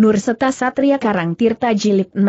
Nur Seta Satria Karang Tirta Jilid 16.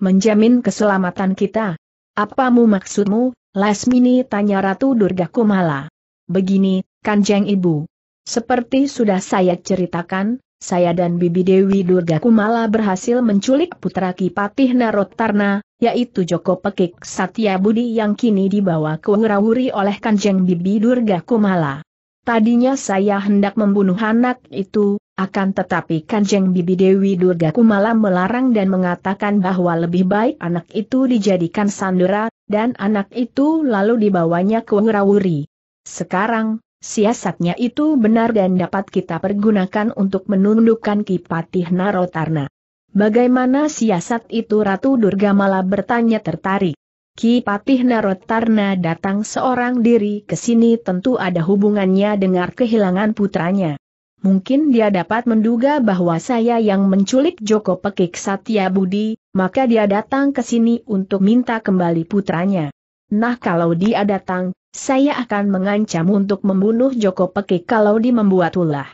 Menjamin keselamatan kita. Apa mu maksudmu, Lasmini tanya Ratu Durga Kumala. Begini, Kanjeng Ibu. Seperti sudah saya ceritakan, saya dan Bibi Dewi Durga Kumala berhasil menculik putra Kipatih Narotarna, yaitu Joko Pekik Satya Budi yang kini dibawa ke Wurawuri oleh Kanjeng Bibi Durga Kumala. Tadinya saya hendak membunuh anak itu, akan tetapi Kanjeng Bibi Dewi Durga Kumala melarang dan mengatakan bahwa lebih baik anak itu dijadikan sandera, dan anak itu lalu dibawanya ke Ngrawuri. Sekarang, siasatnya itu benar dan dapat kita pergunakan untuk menundukkan Kipatih Narotarna. Bagaimana siasat itu Ratu Durga malah bertanya tertarik. Ki Patih Narotarna datang seorang diri ke sini tentu ada hubungannya dengan kehilangan putranya. Mungkin dia dapat menduga bahwa saya yang menculik Joko Pekik Satya Budi, maka dia datang ke sini untuk minta kembali putranya. Nah kalau dia datang, saya akan mengancam untuk membunuh Joko Pekik kalau dia membuat ulah.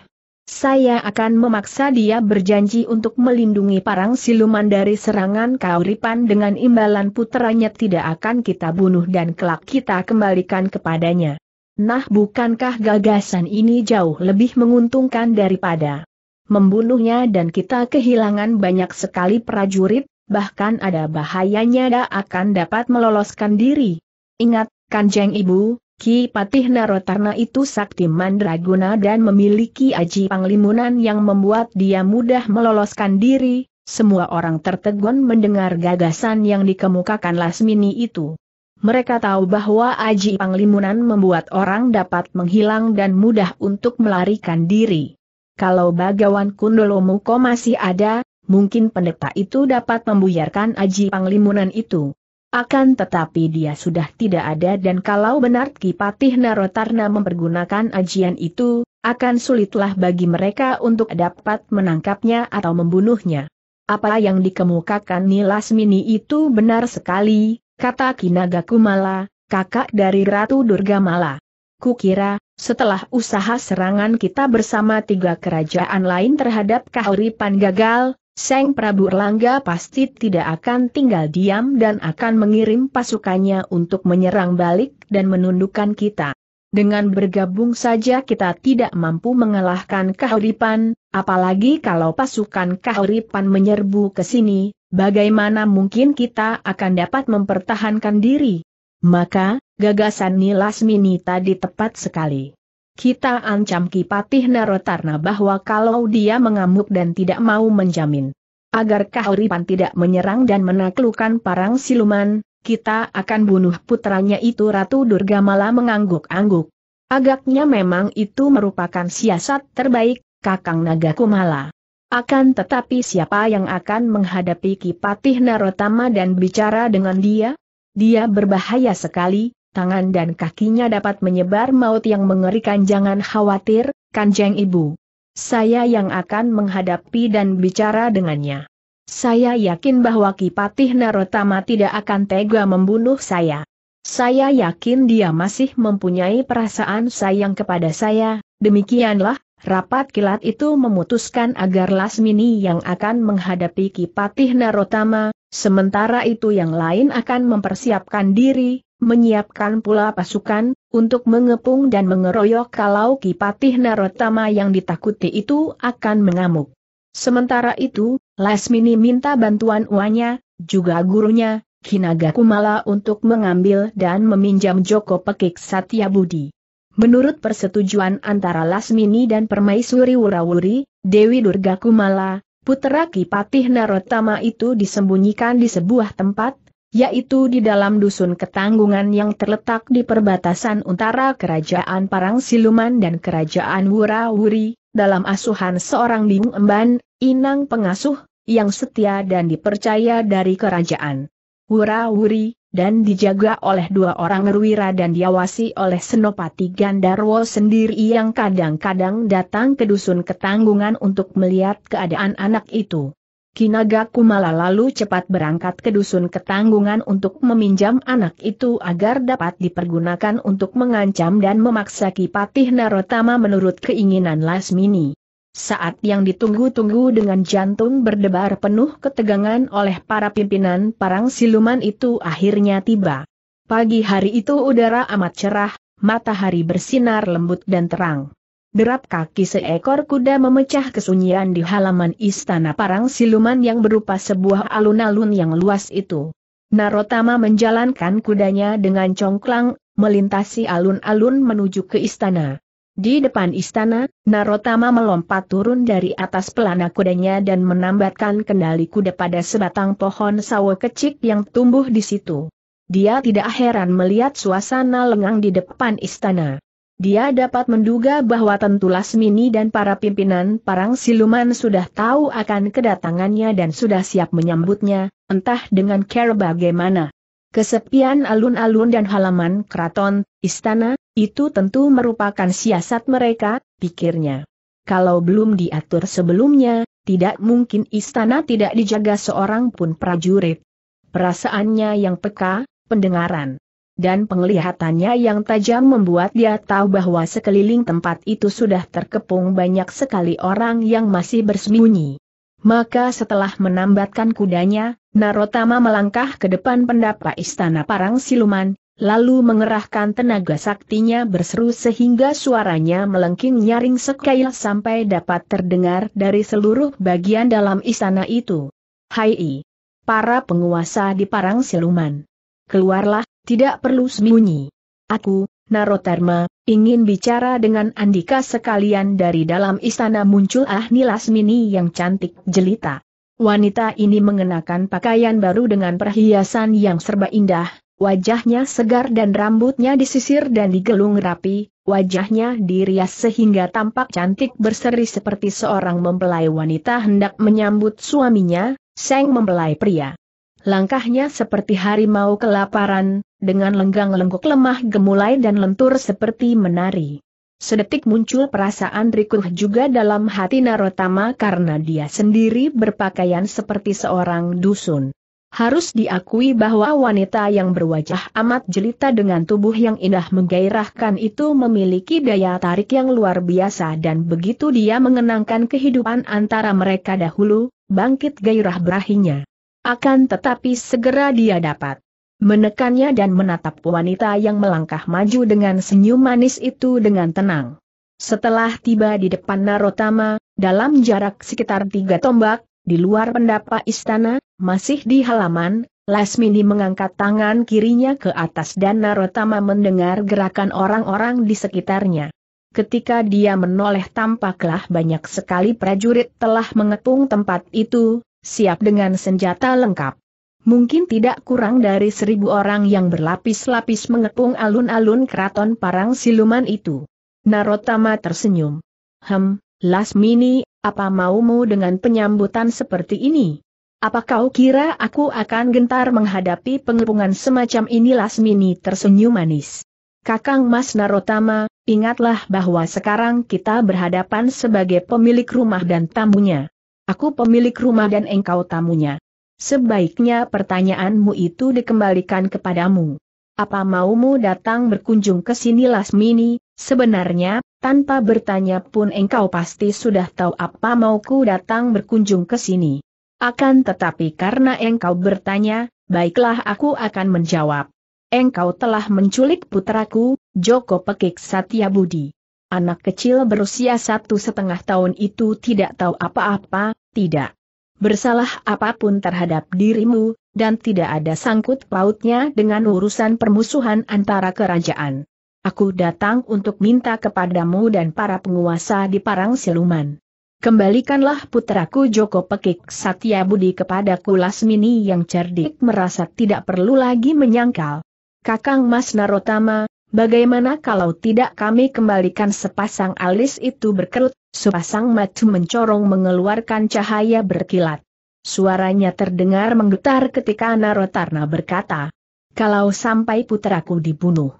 Saya akan memaksa dia berjanji untuk melindungi parang siluman dari serangan kauripan dengan imbalan putranya tidak akan kita bunuh dan kelak kita kembalikan kepadanya. Nah bukankah gagasan ini jauh lebih menguntungkan daripada membunuhnya dan kita kehilangan banyak sekali prajurit, bahkan ada bahayanya dia akan dapat meloloskan diri. Ingat, Kanjeng Ibu, Ki Patih Narotarna itu sakti mandraguna dan memiliki aji panglimunan yang membuat dia mudah meloloskan diri, semua orang tertegun mendengar gagasan yang dikemukakan Lasmini itu. Mereka tahu bahwa aji panglimunan membuat orang dapat menghilang dan mudah untuk melarikan diri. Kalau bagawan kundolomuko masih ada, mungkin pendeta itu dapat membuyarkan aji panglimunan itu. Akan tetapi dia sudah tidak ada dan kalau benar Kipatih Narotarna mempergunakan ajian itu, akan sulitlah bagi mereka untuk dapat menangkapnya atau membunuhnya. Apa yang dikemukakan Nilasmini itu benar sekali, kata Kinaga Kumala, kakak dari Ratu Durgamala. Kukira, setelah usaha serangan kita bersama tiga kerajaan lain terhadap kahuripan gagal, Seng Prabu Erlangga pasti tidak akan tinggal diam dan akan mengirim pasukannya untuk menyerang balik dan menundukkan kita. Dengan bergabung saja kita tidak mampu mengalahkan Kahuripan, apalagi kalau pasukan Kahuripan menyerbu ke sini, bagaimana mungkin kita akan dapat mempertahankan diri? Maka, gagasan Nilasmini tadi tepat sekali kita ancam Kipatih Narotarna bahwa kalau dia mengamuk dan tidak mau menjamin agar Kahuripan tidak menyerang dan menaklukkan parang siluman, kita akan bunuh putranya itu Ratu Durga malah mengangguk-angguk. Agaknya memang itu merupakan siasat terbaik, Kakang Naga Kumala. Akan tetapi siapa yang akan menghadapi Kipatih Narotama dan bicara dengan dia? Dia berbahaya sekali, tangan dan kakinya dapat menyebar maut yang mengerikan jangan khawatir, kanjeng ibu. Saya yang akan menghadapi dan bicara dengannya. Saya yakin bahwa Kipatih Narotama tidak akan tega membunuh saya. Saya yakin dia masih mempunyai perasaan sayang kepada saya, demikianlah, rapat kilat itu memutuskan agar Lasmini yang akan menghadapi Kipatih Narotama, sementara itu yang lain akan mempersiapkan diri, menyiapkan pula pasukan, untuk mengepung dan mengeroyok kalau Kipatih Narotama yang ditakuti itu akan mengamuk. Sementara itu, Lasmini minta bantuan uangnya, juga gurunya, Kinaga Kumala untuk mengambil dan meminjam Joko Pekik Satya Budi. Menurut persetujuan antara Lasmini dan Permaisuri Wurawuri, Dewi Durga Kumala, putera Kipatih Narotama itu disembunyikan di sebuah tempat, yaitu di dalam dusun ketanggungan yang terletak di perbatasan utara Kerajaan Parang Siluman dan Kerajaan Wurawuri, dalam asuhan seorang Bingung Emban, inang pengasuh, yang setia dan dipercaya dari Kerajaan Wurawuri, dan dijaga oleh dua orang Ruwira dan diawasi oleh Senopati Gandarwo sendiri yang kadang-kadang datang ke dusun ketanggungan untuk melihat keadaan anak itu. Kinagaku malah lalu cepat berangkat ke dusun ketanggungan untuk meminjam anak itu agar dapat dipergunakan untuk mengancam dan memaksa Kipatih Narotama menurut keinginan Lasmini. Saat yang ditunggu-tunggu dengan jantung berdebar penuh ketegangan oleh para pimpinan parang siluman itu akhirnya tiba. Pagi hari itu udara amat cerah, matahari bersinar lembut dan terang derap kaki seekor kuda memecah kesunyian di halaman istana parang siluman yang berupa sebuah alun-alun yang luas itu. Narotama menjalankan kudanya dengan congklang, melintasi alun-alun menuju ke istana. Di depan istana, Narotama melompat turun dari atas pelana kudanya dan menambatkan kendali kuda pada sebatang pohon sawo kecil yang tumbuh di situ. Dia tidak heran melihat suasana lengang di depan istana. Dia dapat menduga bahwa tentu Lasmini dan para pimpinan parang siluman sudah tahu akan kedatangannya dan sudah siap menyambutnya, entah dengan cara bagaimana. Kesepian alun-alun dan halaman keraton, istana, itu tentu merupakan siasat mereka, pikirnya. Kalau belum diatur sebelumnya, tidak mungkin istana tidak dijaga seorang pun prajurit. Perasaannya yang peka, pendengaran dan penglihatannya yang tajam membuat dia tahu bahwa sekeliling tempat itu sudah terkepung banyak sekali orang yang masih bersembunyi. Maka setelah menambatkan kudanya, Narotama melangkah ke depan pendapa istana parang siluman, lalu mengerahkan tenaga saktinya berseru sehingga suaranya melengking nyaring sekali sampai dapat terdengar dari seluruh bagian dalam istana itu. Hai! Para penguasa di parang siluman keluarlah, tidak perlu sembunyi. Aku, Narotarma, ingin bicara dengan Andika sekalian dari dalam istana muncul Ahni Lasmini yang cantik jelita. Wanita ini mengenakan pakaian baru dengan perhiasan yang serba indah, wajahnya segar dan rambutnya disisir dan digelung rapi, wajahnya dirias sehingga tampak cantik berseri seperti seorang mempelai wanita hendak menyambut suaminya, Seng mempelai pria. Langkahnya seperti harimau kelaparan, dengan lenggang lengkuk, lemah gemulai dan lentur seperti menari. Sedetik muncul perasaan rikuh juga dalam hati Narotama karena dia sendiri berpakaian seperti seorang dusun. Harus diakui bahwa wanita yang berwajah amat jelita dengan tubuh yang indah menggairahkan itu memiliki daya tarik yang luar biasa dan begitu dia mengenangkan kehidupan antara mereka dahulu, bangkit gairah berahinya. Akan tetapi segera dia dapat menekannya dan menatap wanita yang melangkah maju dengan senyum manis itu dengan tenang. Setelah tiba di depan Narotama, dalam jarak sekitar tiga tombak, di luar pendapa istana, masih di halaman, Lasmini mengangkat tangan kirinya ke atas dan Narotama mendengar gerakan orang-orang di sekitarnya. Ketika dia menoleh tampaklah banyak sekali prajurit telah mengepung tempat itu, siap dengan senjata lengkap. Mungkin tidak kurang dari seribu orang yang berlapis-lapis mengepung alun-alun keraton parang siluman itu. Narotama tersenyum. Hem, Lasmini, apa maumu dengan penyambutan seperti ini? Apa kau kira aku akan gentar menghadapi pengepungan semacam ini Lasmini tersenyum manis. Kakang Mas Narotama, ingatlah bahwa sekarang kita berhadapan sebagai pemilik rumah dan tamunya. Aku pemilik rumah dan engkau tamunya. Sebaiknya pertanyaanmu itu dikembalikan kepadamu. Apa maumu datang berkunjung ke sini Lasmini, sebenarnya, tanpa bertanya pun engkau pasti sudah tahu apa mauku datang berkunjung ke sini. Akan tetapi karena engkau bertanya, baiklah aku akan menjawab. Engkau telah menculik putraku, Joko Pekik Satyabudi. Anak kecil berusia satu setengah tahun itu tidak tahu apa-apa, tidak bersalah apapun terhadap dirimu, dan tidak ada sangkut pautnya dengan urusan permusuhan antara kerajaan. Aku datang untuk minta kepadamu dan para penguasa di Parang Siluman. Kembalikanlah putraku Joko Pekik Satya Budi kepadaku Lasmini yang cerdik merasa tidak perlu lagi menyangkal. Kakang Mas Narotama, Bagaimana kalau tidak kami kembalikan sepasang alis itu berkerut, sepasang mata mencorong mengeluarkan cahaya berkilat. Suaranya terdengar menggetar ketika Narotarna berkata, kalau sampai putraku dibunuh.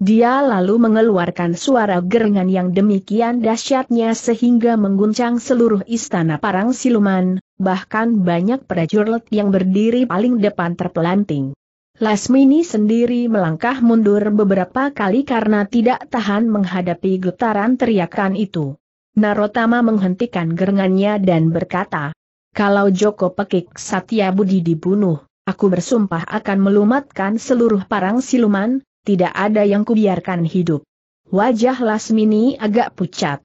Dia lalu mengeluarkan suara gerengan yang demikian dahsyatnya sehingga mengguncang seluruh istana parang siluman, bahkan banyak prajurit yang berdiri paling depan terpelanting. Lasmini sendiri melangkah mundur beberapa kali karena tidak tahan menghadapi getaran teriakan itu. Narotama menghentikan gerengannya dan berkata, Kalau Joko Pekik Satya Budi dibunuh, aku bersumpah akan melumatkan seluruh parang siluman, tidak ada yang kubiarkan hidup. Wajah Lasmini agak pucat.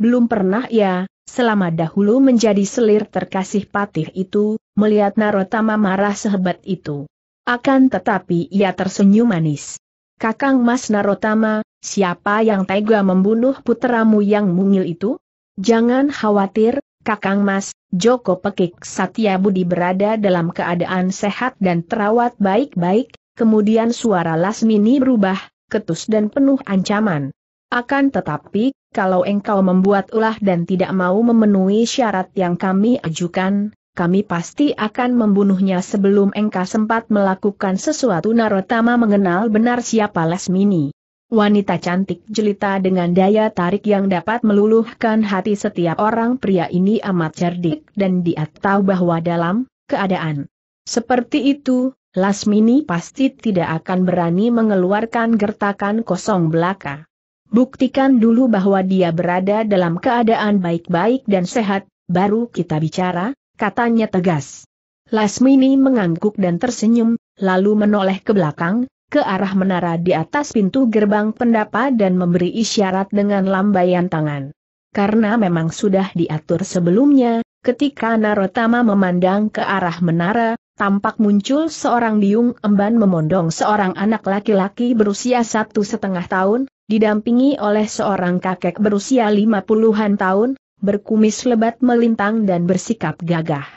Belum pernah ya, selama dahulu menjadi selir terkasih patih itu, melihat Narotama marah sehebat itu. Akan tetapi ia tersenyum manis. Kakang Mas Narotama, siapa yang tega membunuh putramu yang mungil itu? Jangan khawatir, Kakang Mas, Joko Pekik Satya Budi berada dalam keadaan sehat dan terawat baik-baik, kemudian suara Lasmini berubah, ketus dan penuh ancaman. Akan tetapi, kalau engkau membuat ulah dan tidak mau memenuhi syarat yang kami ajukan, kami pasti akan membunuhnya sebelum engkau sempat melakukan sesuatu Narotama mengenal benar siapa Lesmini. Wanita cantik jelita dengan daya tarik yang dapat meluluhkan hati setiap orang pria ini amat cerdik dan dia tahu bahwa dalam keadaan seperti itu, Lasmini pasti tidak akan berani mengeluarkan gertakan kosong belaka. Buktikan dulu bahwa dia berada dalam keadaan baik-baik dan sehat, baru kita bicara, katanya tegas. Lasmini mengangguk dan tersenyum, lalu menoleh ke belakang, ke arah menara di atas pintu gerbang pendapa dan memberi isyarat dengan lambaian tangan. Karena memang sudah diatur sebelumnya, ketika Narotama memandang ke arah menara, tampak muncul seorang biung emban memondong seorang anak laki-laki berusia satu setengah tahun, didampingi oleh seorang kakek berusia lima puluhan tahun, berkumis lebat melintang dan bersikap gagah.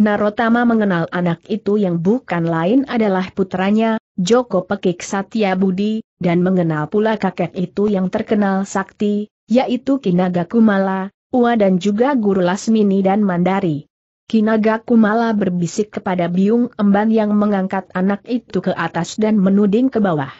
Narotama mengenal anak itu yang bukan lain adalah putranya, Joko Pekik Satya Budi, dan mengenal pula kakek itu yang terkenal sakti, yaitu Kinaga Kumala, Ua dan juga Guru Lasmini dan Mandari. Kinaga Kumala berbisik kepada Biung Emban yang mengangkat anak itu ke atas dan menuding ke bawah.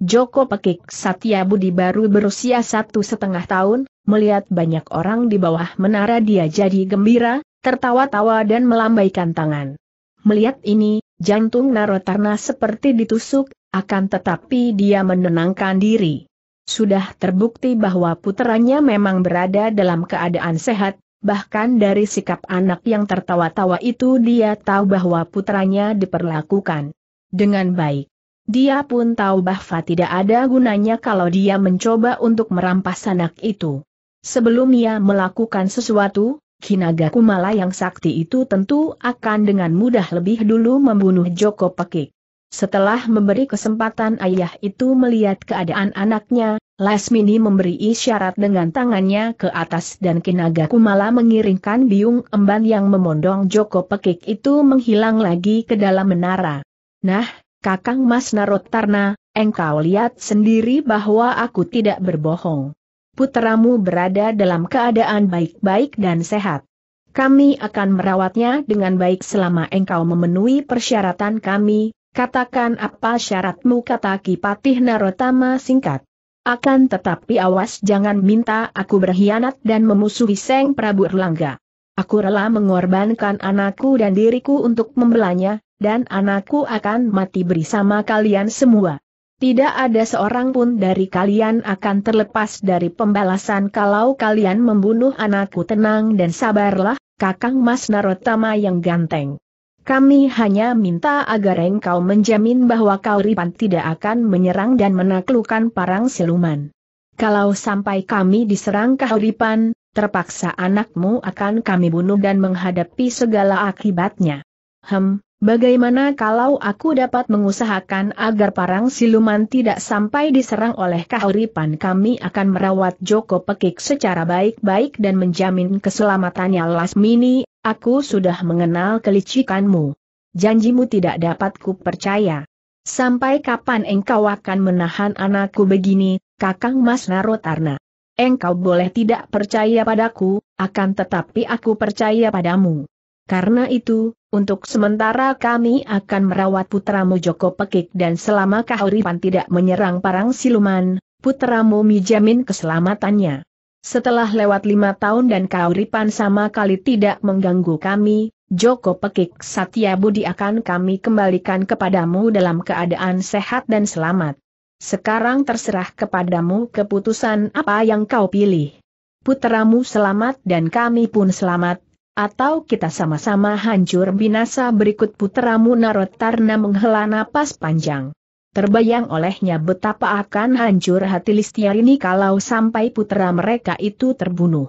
Joko Pekik Satya Budi baru berusia satu setengah tahun, melihat banyak orang di bawah menara dia jadi gembira, tertawa-tawa dan melambaikan tangan. Melihat ini, jantung Narotarna seperti ditusuk, akan tetapi dia menenangkan diri. Sudah terbukti bahwa puteranya memang berada dalam keadaan sehat, bahkan dari sikap anak yang tertawa-tawa itu dia tahu bahwa putranya diperlakukan dengan baik. Dia pun tahu bahwa tidak ada gunanya kalau dia mencoba untuk merampas anak itu. Sebelum ia melakukan sesuatu, Kinaga Kumala yang sakti itu tentu akan dengan mudah lebih dulu membunuh Joko Pekik. Setelah memberi kesempatan ayah itu melihat keadaan anaknya, Lasmini memberi isyarat dengan tangannya ke atas dan Kinaga Kumala mengiringkan biung emban yang memondong Joko Pekik itu menghilang lagi ke dalam menara. Nah, Kakang Mas Narotarna, engkau lihat sendiri bahwa aku tidak berbohong. Putramu berada dalam keadaan baik-baik dan sehat. Kami akan merawatnya dengan baik selama engkau memenuhi persyaratan kami, katakan apa syaratmu kata Kipatih Narotama singkat. Akan tetapi awas jangan minta aku berkhianat dan memusuhi Seng Prabu Erlangga. Aku rela mengorbankan anakku dan diriku untuk membelanya, dan anakku akan mati bersama kalian semua. Tidak ada seorang pun dari kalian akan terlepas dari pembalasan kalau kalian membunuh anakku tenang dan sabarlah, kakang Mas Narotama yang ganteng. Kami hanya minta agar engkau menjamin bahwa Kauripan tidak akan menyerang dan menaklukkan parang siluman. Kalau sampai kami diserang Kauripan, terpaksa anakmu akan kami bunuh dan menghadapi segala akibatnya. Hem, Bagaimana kalau aku dapat mengusahakan agar parang siluman tidak sampai diserang oleh kahuripan kami akan merawat Joko Pekik secara baik-baik dan menjamin keselamatannya Lasmini, aku sudah mengenal kelicikanmu. Janjimu tidak dapat kupercaya. Sampai kapan engkau akan menahan anakku begini, Kakang Mas Narotarna? Engkau boleh tidak percaya padaku, akan tetapi aku percaya padamu. Karena itu, untuk sementara kami akan merawat putramu Joko Pekik dan selama kahuripan tidak menyerang parang siluman, putramu menjamin keselamatannya. Setelah lewat lima tahun dan kahuripan sama kali tidak mengganggu kami, Joko Pekik Satya Budi akan kami kembalikan kepadamu dalam keadaan sehat dan selamat. Sekarang terserah kepadamu keputusan apa yang kau pilih. Putramu selamat dan kami pun selamat, atau kita sama-sama hancur binasa berikut puteramu Narotarna menghela napas panjang. Terbayang olehnya betapa akan hancur hati ini kalau sampai putera mereka itu terbunuh.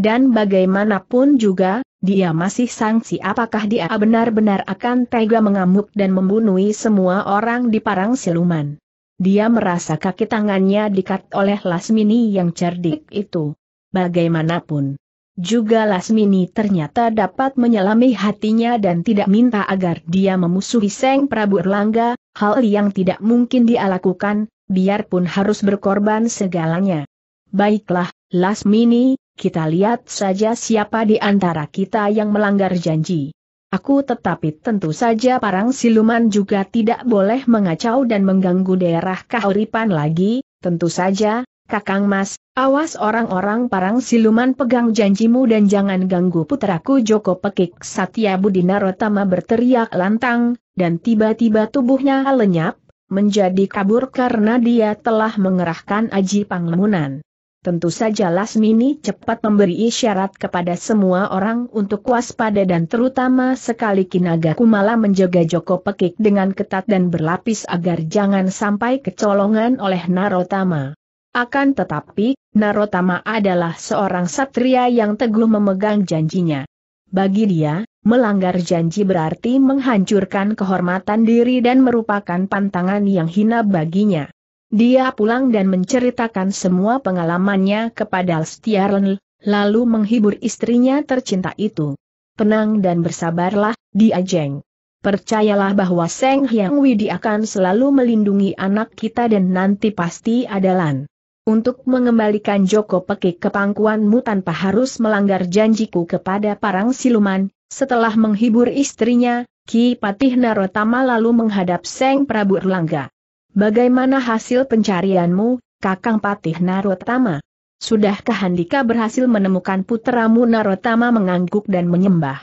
Dan bagaimanapun juga, dia masih sangsi apakah dia benar-benar akan tega mengamuk dan membunuh semua orang di parang siluman. Dia merasa kaki tangannya dikat oleh Lasmini yang cerdik itu. Bagaimanapun. Juga Lasmini ternyata dapat menyelami hatinya dan tidak minta agar dia memusuhi Seng Prabu Erlangga, hal yang tidak mungkin dia lakukan, biarpun harus berkorban segalanya. Baiklah, Lasmini, kita lihat saja siapa di antara kita yang melanggar janji. Aku tetapi tentu saja parang siluman juga tidak boleh mengacau dan mengganggu daerah kahuripan lagi, tentu saja, Kakang Mas, awas orang-orang parang siluman pegang janjimu dan jangan ganggu putraku Joko Pekik Satya Budi Narotama berteriak lantang, dan tiba-tiba tubuhnya lenyap, menjadi kabur karena dia telah mengerahkan aji panglemunan. Tentu saja Lasmini cepat memberi isyarat kepada semua orang untuk waspada dan terutama sekali Kinaga Kumala menjaga Joko Pekik dengan ketat dan berlapis agar jangan sampai kecolongan oleh Narotama. Akan tetapi, Narotama adalah seorang satria yang teguh memegang janjinya. Bagi dia, melanggar janji berarti menghancurkan kehormatan diri dan merupakan pantangan yang hina baginya. Dia pulang dan menceritakan semua pengalamannya kepada Stiaren, lalu menghibur istrinya tercinta itu. Tenang dan bersabarlah, diajeng. Percayalah bahwa Seng Hyang Widi akan selalu melindungi anak kita dan nanti pasti adalan untuk mengembalikan Joko Pekik ke pangkuanmu tanpa harus melanggar janjiku kepada parang siluman. Setelah menghibur istrinya, Ki Patih Narotama lalu menghadap Seng Prabu Erlangga. Bagaimana hasil pencarianmu, Kakang Patih Narotama? Sudahkah Handika berhasil menemukan putramu Narotama mengangguk dan menyembah?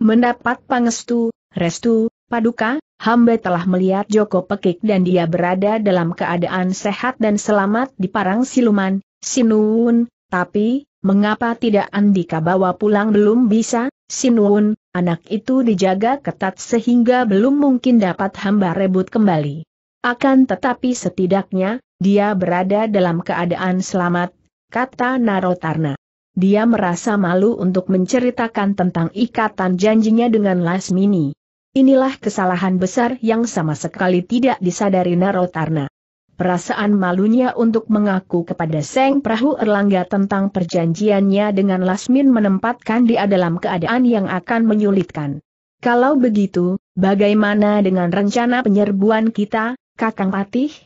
Mendapat pangestu, restu, paduka, hamba telah melihat Joko Pekik dan dia berada dalam keadaan sehat dan selamat di parang siluman, Sinuun, tapi, mengapa tidak Andika bawa pulang belum bisa, Sinuun, anak itu dijaga ketat sehingga belum mungkin dapat hamba rebut kembali. Akan tetapi setidaknya, dia berada dalam keadaan selamat, kata Narotarna. Dia merasa malu untuk menceritakan tentang ikatan janjinya dengan Lasmini. Inilah kesalahan besar yang sama sekali tidak disadari Narotarna. Perasaan malunya untuk mengaku kepada Seng Prahu Erlangga tentang perjanjiannya dengan Lasmin menempatkan dia dalam keadaan yang akan menyulitkan. Kalau begitu, bagaimana dengan rencana penyerbuan kita, Kakang Patih?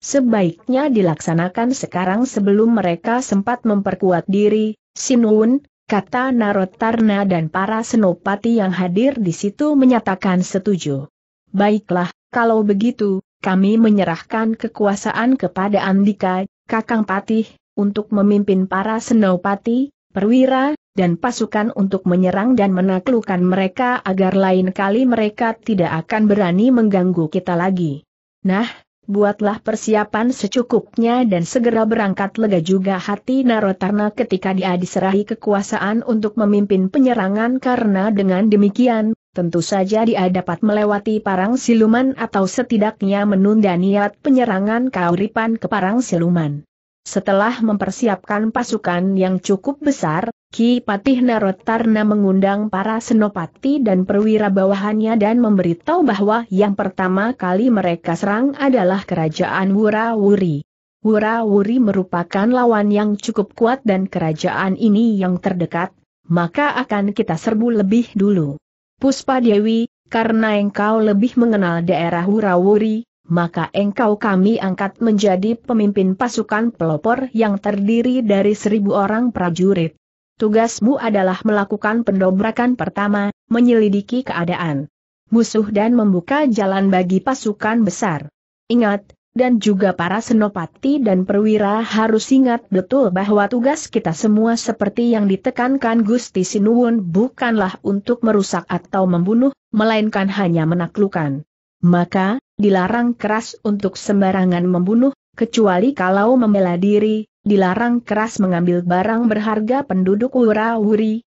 Sebaiknya dilaksanakan sekarang sebelum mereka sempat memperkuat diri, Sinun? kata Narotarna dan para senopati yang hadir di situ menyatakan setuju. Baiklah, kalau begitu, kami menyerahkan kekuasaan kepada Andika, Kakang Patih, untuk memimpin para senopati, perwira, dan pasukan untuk menyerang dan menaklukkan mereka agar lain kali mereka tidak akan berani mengganggu kita lagi. Nah, buatlah persiapan secukupnya dan segera berangkat lega juga hati Narotarna ketika dia diserahi kekuasaan untuk memimpin penyerangan karena dengan demikian, tentu saja dia dapat melewati parang siluman atau setidaknya menunda niat penyerangan kauripan ke parang siluman. Setelah mempersiapkan pasukan yang cukup besar, Ki Patih Narotarna mengundang para senopati dan perwira bawahannya dan memberitahu bahwa yang pertama kali mereka serang adalah kerajaan Wurawuri. Wurawuri merupakan lawan yang cukup kuat dan kerajaan ini yang terdekat, maka akan kita serbu lebih dulu. Puspa Dewi, karena engkau lebih mengenal daerah Wurawuri, maka engkau kami angkat menjadi pemimpin pasukan pelopor yang terdiri dari seribu orang prajurit. Tugasmu adalah melakukan pendobrakan pertama, menyelidiki keadaan musuh dan membuka jalan bagi pasukan besar. Ingat, dan juga para senopati dan perwira harus ingat betul bahwa tugas kita semua seperti yang ditekankan Gusti Sinuwun bukanlah untuk merusak atau membunuh, melainkan hanya menaklukkan. Maka, dilarang keras untuk sembarangan membunuh, kecuali kalau membela diri, dilarang keras mengambil barang berharga penduduk wura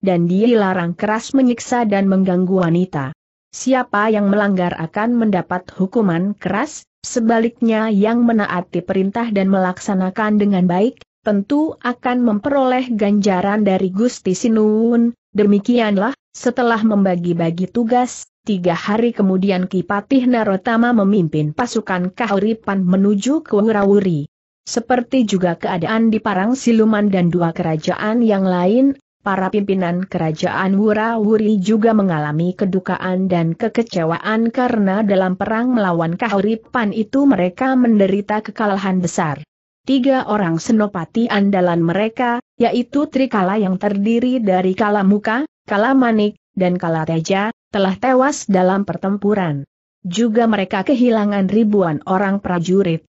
dan dia dilarang keras menyiksa dan mengganggu wanita. Siapa yang melanggar akan mendapat hukuman keras, sebaliknya yang menaati perintah dan melaksanakan dengan baik, tentu akan memperoleh ganjaran dari Gusti Sinuun. Demikianlah, setelah membagi-bagi tugas, tiga hari kemudian Kipatih Narotama memimpin pasukan Kahuripan menuju ke Wurawuri. Seperti juga keadaan di Parang Siluman dan dua kerajaan yang lain, para pimpinan kerajaan Wurawuri juga mengalami kedukaan dan kekecewaan karena dalam perang melawan Kahuripan itu mereka menderita kekalahan besar. Tiga orang senopati andalan mereka, yaitu Trikala yang terdiri dari Kalamuka, Muka, dan Kalateja, telah tewas dalam pertempuran. Juga mereka kehilangan ribuan orang prajurit.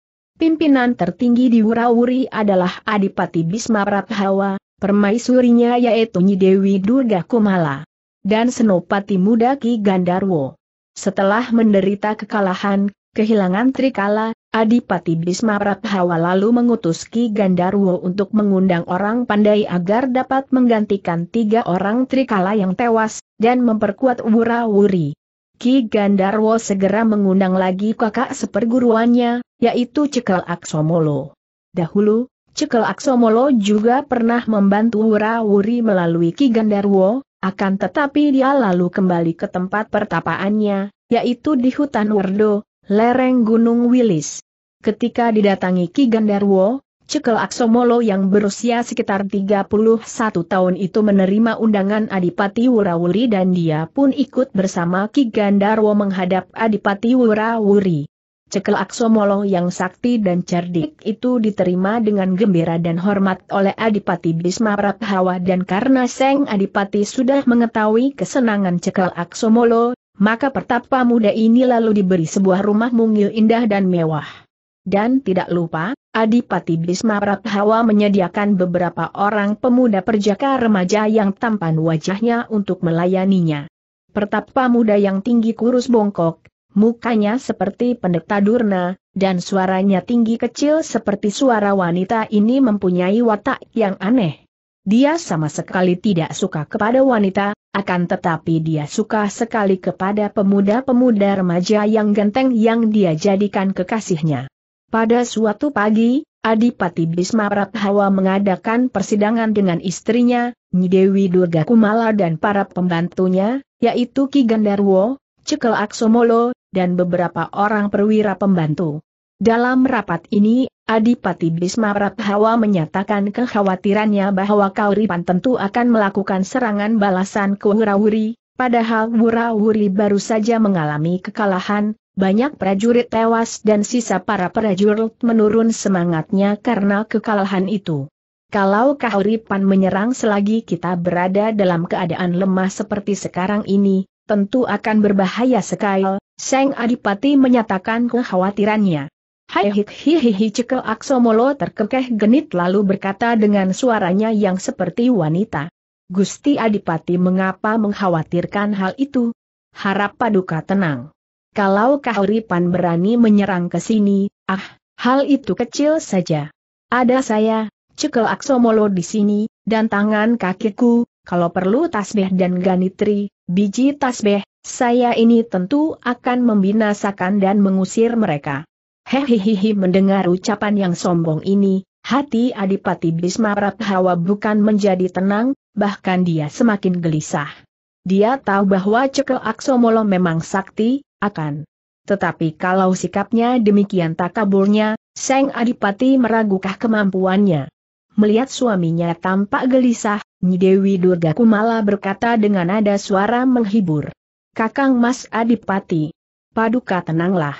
Pimpinan tertinggi di Wurawuri adalah Adipati Bisma Prabhawa, permaisurinya yaitu Nyi Dewi Durga Kumala dan Senopati Muda Ki Gandarwo. Setelah menderita kekalahan, kehilangan Trikala, Adipati Bisma Prabhawa lalu mengutus Ki Gandarwo untuk mengundang orang pandai agar dapat menggantikan tiga orang Trikala yang tewas, dan memperkuat Wurawuri. Ki Gandarwo segera mengundang lagi kakak seperguruannya, yaitu Cekel Aksomolo. Dahulu, Cekel Aksomolo juga pernah membantu Wurawuri melalui Ki Gandarwo, akan tetapi dia lalu kembali ke tempat pertapaannya, yaitu di hutan Werdo, lereng Gunung Wilis. Ketika didatangi Ki Gandarwo, Cekel Aksomolo yang berusia sekitar 31 tahun itu menerima undangan Adipati Wurawuri dan dia pun ikut bersama Ki Gandarwo menghadap Adipati Wurawuri. Cekel Aksomolo yang sakti dan cerdik itu diterima dengan gembira dan hormat oleh Adipati Bisma Prabhawa dan karena Seng Adipati sudah mengetahui kesenangan Cekel Aksomolo, maka pertapa muda ini lalu diberi sebuah rumah mungil indah dan mewah. Dan tidak lupa, Adipati Bisma Prathawa menyediakan beberapa orang pemuda perjaka remaja yang tampan wajahnya untuk melayaninya. Pertapa muda yang tinggi kurus bongkok, mukanya seperti pendeta durna, dan suaranya tinggi kecil seperti suara wanita ini mempunyai watak yang aneh. Dia sama sekali tidak suka kepada wanita, akan tetapi dia suka sekali kepada pemuda-pemuda remaja yang genteng yang dia jadikan kekasihnya. Pada suatu pagi, Adipati Bisma Prathawa mengadakan persidangan dengan istrinya, Nyidewi Durga Kumala dan para pembantunya, yaitu Ki Gandarwo, Cekel Aksomolo, dan beberapa orang perwira pembantu. Dalam rapat ini, Adipati Bisma Prathawa menyatakan kekhawatirannya bahwa Kauripan tentu akan melakukan serangan balasan ke Wurawuri, padahal Wurawuri baru saja mengalami kekalahan, banyak prajurit tewas dan sisa para prajurit menurun semangatnya karena kekalahan itu. Kalau kahuripan menyerang selagi kita berada dalam keadaan lemah seperti sekarang ini, tentu akan berbahaya sekali, Seng Adipati menyatakan kekhawatirannya. Hai hik cekel aksomolo terkekeh genit lalu berkata dengan suaranya yang seperti wanita. Gusti Adipati mengapa mengkhawatirkan hal itu? Harap paduka tenang. Kalau Kahuripan berani menyerang ke sini, ah, hal itu kecil saja. Ada saya, Cekel Aksomolo di sini, dan tangan kakiku, kalau perlu tasbih dan ganitri, biji tasbih, saya ini tentu akan membinasakan dan mengusir mereka. Hehehehe mendengar ucapan yang sombong ini, hati Adipati Bisma Prabhawa bukan menjadi tenang, bahkan dia semakin gelisah. Dia tahu bahwa Cekel Aksomolo memang sakti, akan. Tetapi kalau sikapnya demikian takaburnya, Seng Adipati meragukah kemampuannya. Melihat suaminya tampak gelisah, Nyidewi Durga Kumala berkata dengan nada suara menghibur. Kakang Mas Adipati, paduka tenanglah.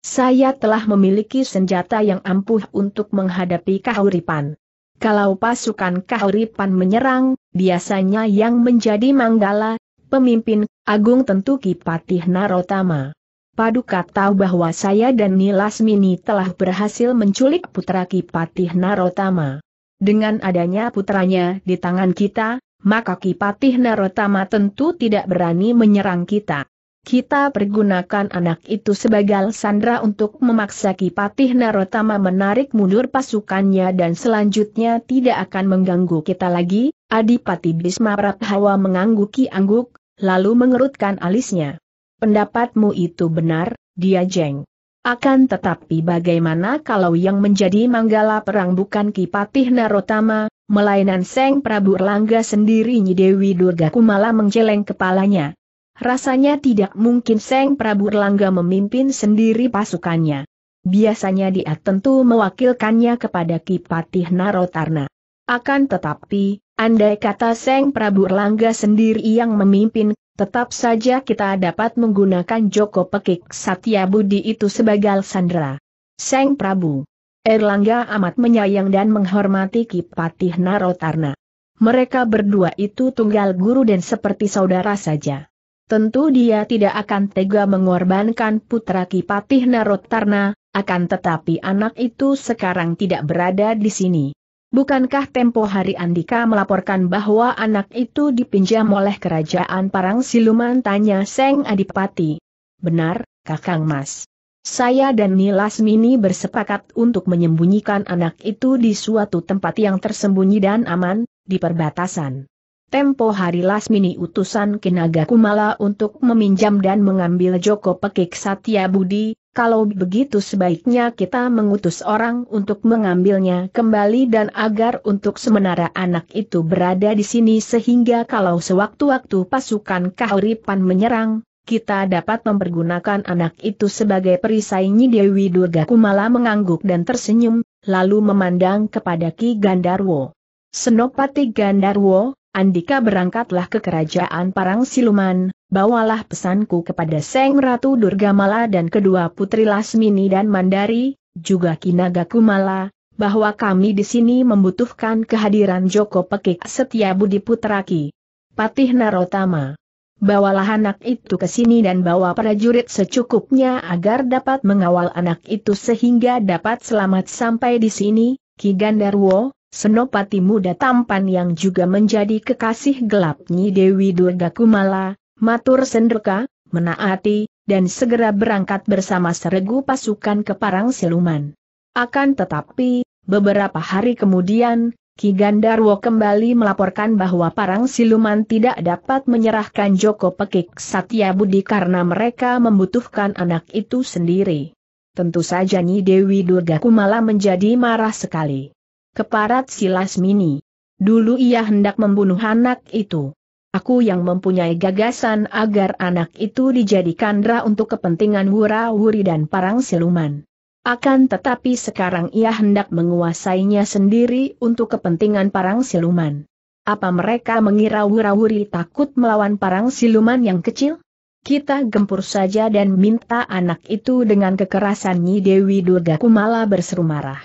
Saya telah memiliki senjata yang ampuh untuk menghadapi kahuripan. Kalau pasukan kahuripan menyerang, biasanya yang menjadi manggala, pemimpin, Agung Tentu Kipatih Narotama. Paduka tahu bahwa saya dan Nilasmini telah berhasil menculik putra Kipatih Narotama. Dengan adanya putranya di tangan kita, maka Kipatih Narotama tentu tidak berani menyerang kita. Kita pergunakan anak itu sebagai sandra untuk memaksa Kipatih Narotama menarik mundur pasukannya dan selanjutnya tidak akan mengganggu kita lagi. Adipati Bisma Prabhawa mengangguki angguk, lalu mengerutkan alisnya. Pendapatmu itu benar, dia jeng. Akan tetapi bagaimana kalau yang menjadi manggala perang bukan Kipatih Narotama, melainan Seng Prabu Erlangga sendiri Nyidewi Durga Kumala menggeleng kepalanya. Rasanya tidak mungkin Seng Prabu Erlangga memimpin sendiri pasukannya. Biasanya dia tentu mewakilkannya kepada Kipatih Narotarna. Akan tetapi, Andai kata Seng Prabu Erlangga sendiri yang memimpin, tetap saja kita dapat menggunakan Joko Pekik Satya Budi itu sebagai sandera. Seng Prabu Erlangga amat menyayang dan menghormati Kipatih Narotarna. Mereka berdua itu tunggal guru dan seperti saudara saja. Tentu dia tidak akan tega mengorbankan putra Kipatih Narotarna, akan tetapi anak itu sekarang tidak berada di sini. Bukankah tempo hari Andika melaporkan bahwa anak itu dipinjam oleh kerajaan Parang Siluman tanya Seng Adipati? Benar, Kakang Mas. Saya dan Nilasmini bersepakat untuk menyembunyikan anak itu di suatu tempat yang tersembunyi dan aman, di perbatasan. Tempo hari Lasmini utusan Kinaga Kumala untuk meminjam dan mengambil Joko Pekik Satya Budi, kalau begitu sebaiknya kita mengutus orang untuk mengambilnya kembali dan agar untuk sementara anak itu berada di sini sehingga kalau sewaktu-waktu pasukan kahuripan menyerang, kita dapat mempergunakan anak itu sebagai Nyi Dewi Durga Kumala mengangguk dan tersenyum, lalu memandang kepada Ki Gandarwo. Senopati Gandarwo, Andika berangkatlah ke kerajaan Parang Siluman, bawalah pesanku kepada Seng Ratu Durgamala dan kedua putri Lasmini dan Mandari, juga Kinaga Kumala, bahwa kami di sini membutuhkan kehadiran Joko Pekik Setia Budi Putraki. Patih Narotama. Bawalah anak itu ke sini dan bawa prajurit secukupnya agar dapat mengawal anak itu sehingga dapat selamat sampai di sini, Ki Gandarwo, Senopati muda tampan yang juga menjadi kekasih gelap Nyi Dewi Durga Kumala, matur sendeka, menaati, dan segera berangkat bersama seregu pasukan ke Parang Siluman. Akan tetapi, beberapa hari kemudian, Ki Gandarwo kembali melaporkan bahwa Parang Siluman tidak dapat menyerahkan Joko Pekik Satya Budi karena mereka membutuhkan anak itu sendiri. Tentu saja Nyi Dewi Durga Kumala menjadi marah sekali keparat si Lasmini. Dulu ia hendak membunuh anak itu. Aku yang mempunyai gagasan agar anak itu dijadikan dra untuk kepentingan wura-wuri dan parang siluman. Akan tetapi sekarang ia hendak menguasainya sendiri untuk kepentingan parang siluman. Apa mereka mengira wura-wuri takut melawan parang siluman yang kecil? Kita gempur saja dan minta anak itu dengan kekerasan Nyi Dewi Durga Kumala berseru marah.